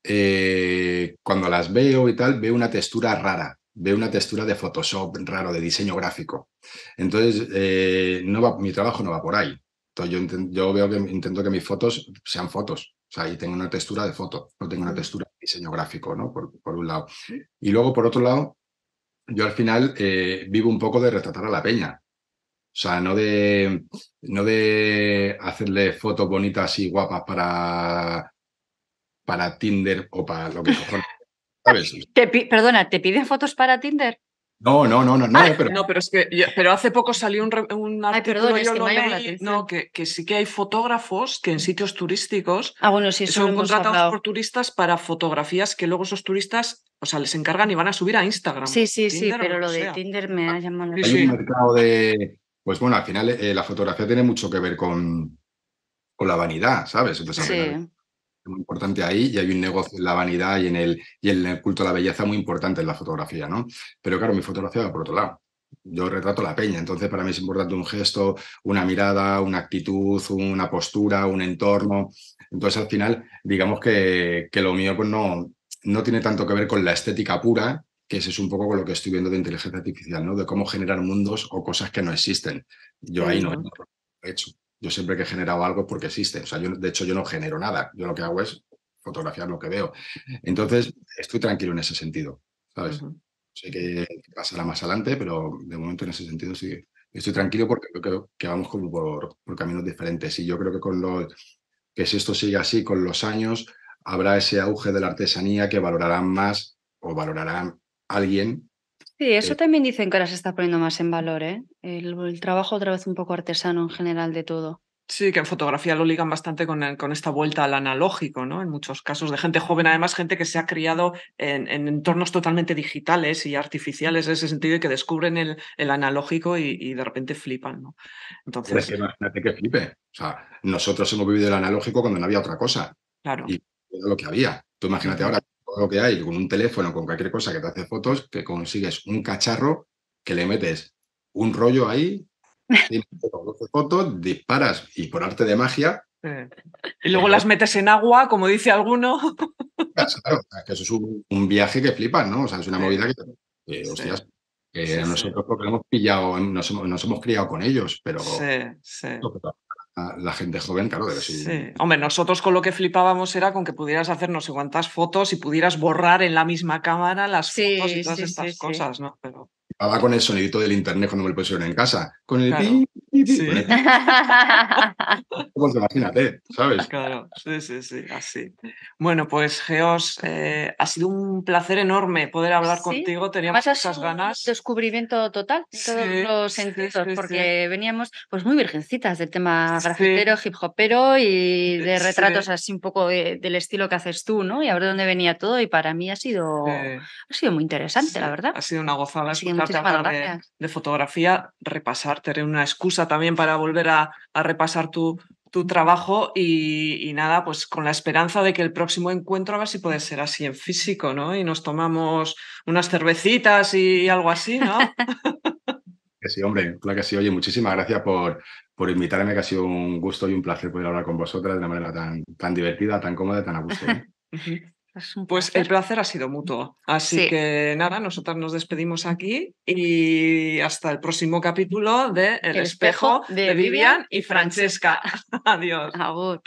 eh, cuando las veo y tal, veo una textura rara, veo una textura de Photoshop raro, de diseño gráfico. Entonces, eh, no mi trabajo no va por ahí. Entonces, yo, intento, yo veo que intento que mis fotos sean fotos, o sea, ahí tengo una textura de foto, no tengo una textura de diseño gráfico, ¿no? por, un lado. Y luego, por otro lado, yo al final eh, vivo un poco de retratar a la peña. O sea, no de, no de hacerle fotos bonitas y guapas para, para Tinder o para lo que cojones. ¿Sabes? (laughs) perdona, ¿te piden fotos para Tinder? No, no, no, no, no. Ah, pero... No, pero es que, pero hace poco salió un, un artículo, que no, que, sí que hay fotógrafos que en sitios turísticos ah, bueno, sí, son contratados por turistas para fotografías que luego esos turistas, o sea, les encargan y van a subir a Instagram. Sí, sí, sí, pero lo, de Tinder me ha ah, llamado la atención. un mercado de, pues bueno, al final eh, la fotografía tiene mucho que ver con, con la vanidad, ¿sabes? sí muy importante ahí y hay un negocio en la vanidad y en el, y el culto a la belleza muy importante en la fotografía, ¿no? Pero claro, mi fotografía va por otro lado. Yo retrato la peña, entonces para mí es importante un gesto, una mirada, una actitud, una postura, un entorno. Entonces al final, digamos que, que lo mío pues no, no tiene tanto que ver con la estética pura, que ese es un poco con lo que estoy viendo de inteligencia artificial, ¿no? De cómo generar mundos o cosas que no existen. Yo ahí no he hecho. Yo siempre que he generado algo es porque existe. O sea, yo, de hecho, yo no genero nada. Yo lo que hago es fotografiar lo que veo. Entonces, estoy tranquilo en ese sentido, ¿sabes? Sé que pasará más adelante, pero de momento en ese sentido sí. Estoy tranquilo porque creo que vamos por, caminos diferentes. Y yo creo que con los que si esto sigue así con los años, habrá ese auge de la artesanía que valorarán más o valorarán alguien Sí, eso eh, también dicen que ahora se está poniendo más en valor, ¿eh? El, trabajo otra vez un poco artesano en general de todo. Sí, que en fotografía lo ligan bastante con, con esta vuelta al analógico, ¿no? En muchos casos de gente joven, además gente que se ha criado en, entornos totalmente digitales y artificiales en ese sentido y que descubren el, analógico y, de repente flipan, ¿no? Entonces... imagínate que flipe. O sea, nosotros hemos vivido el analógico cuando no había otra cosa. Claro. Y era lo que había. Tú imagínate ahora lo que hay, con un teléfono, con cualquier cosa que te hace fotos, que consigues un cacharro que le metes un rollo ahí, (laughs) fotos, disparas y por arte de magia. Y luego las metes en agua, como dice alguno. (laughs) Claro, que eso es un, viaje que flipas, ¿no? O sea, es una movida que, hostias, que nosotros hemos pillado, nos hemos, criado con ellos, pero sí, la gente joven, claro, Hombre, nosotros con lo que flipábamos era con que pudieras hacer no sé cuántas fotos y pudieras borrar en la misma cámara las fotos y todas estas cosas, ¿no? Pero flipaba con el sonidito del internet cuando me lo pusieron en casa. Con el... imagínate, ¿sabes? Claro, sí, sí, sí, así. Bueno, pues Geos, ha sido un placer enorme poder hablar contigo. Teníamos muchas ganas. descubrimiento total en todos los sentidos, porque veníamos pues muy virgencitas del tema grafitero, hip hopero y de retratos así un poco del estilo que haces tú, ¿no? Y a ver dónde venía todo. Y para mí ha sido, ha sido muy interesante, la verdad. Ha sido una gozada de, fotografía, repasar, tener una excusa también para volver a, repasar tu, tu trabajo y, nada, pues con la esperanza de que el próximo encuentro a ver si puede ser así en físico, ¿no? Y nos tomamos unas cervecitas y algo así, ¿no? (laughs) que sí, hombre, claro que sí. Oye, muchísimas gracias por, por invitarme, que ha sido un gusto y un placer poder hablar con vosotras de una manera tan, tan divertida, tan cómoda, tan a gusto. ¿eh? (laughs) Pues el placer ha sido mutuo. Así que nada, nosotras nos despedimos aquí y hasta el próximo capítulo de El, espejo, de, Vivian, y Francesca. (laughs) Adiós.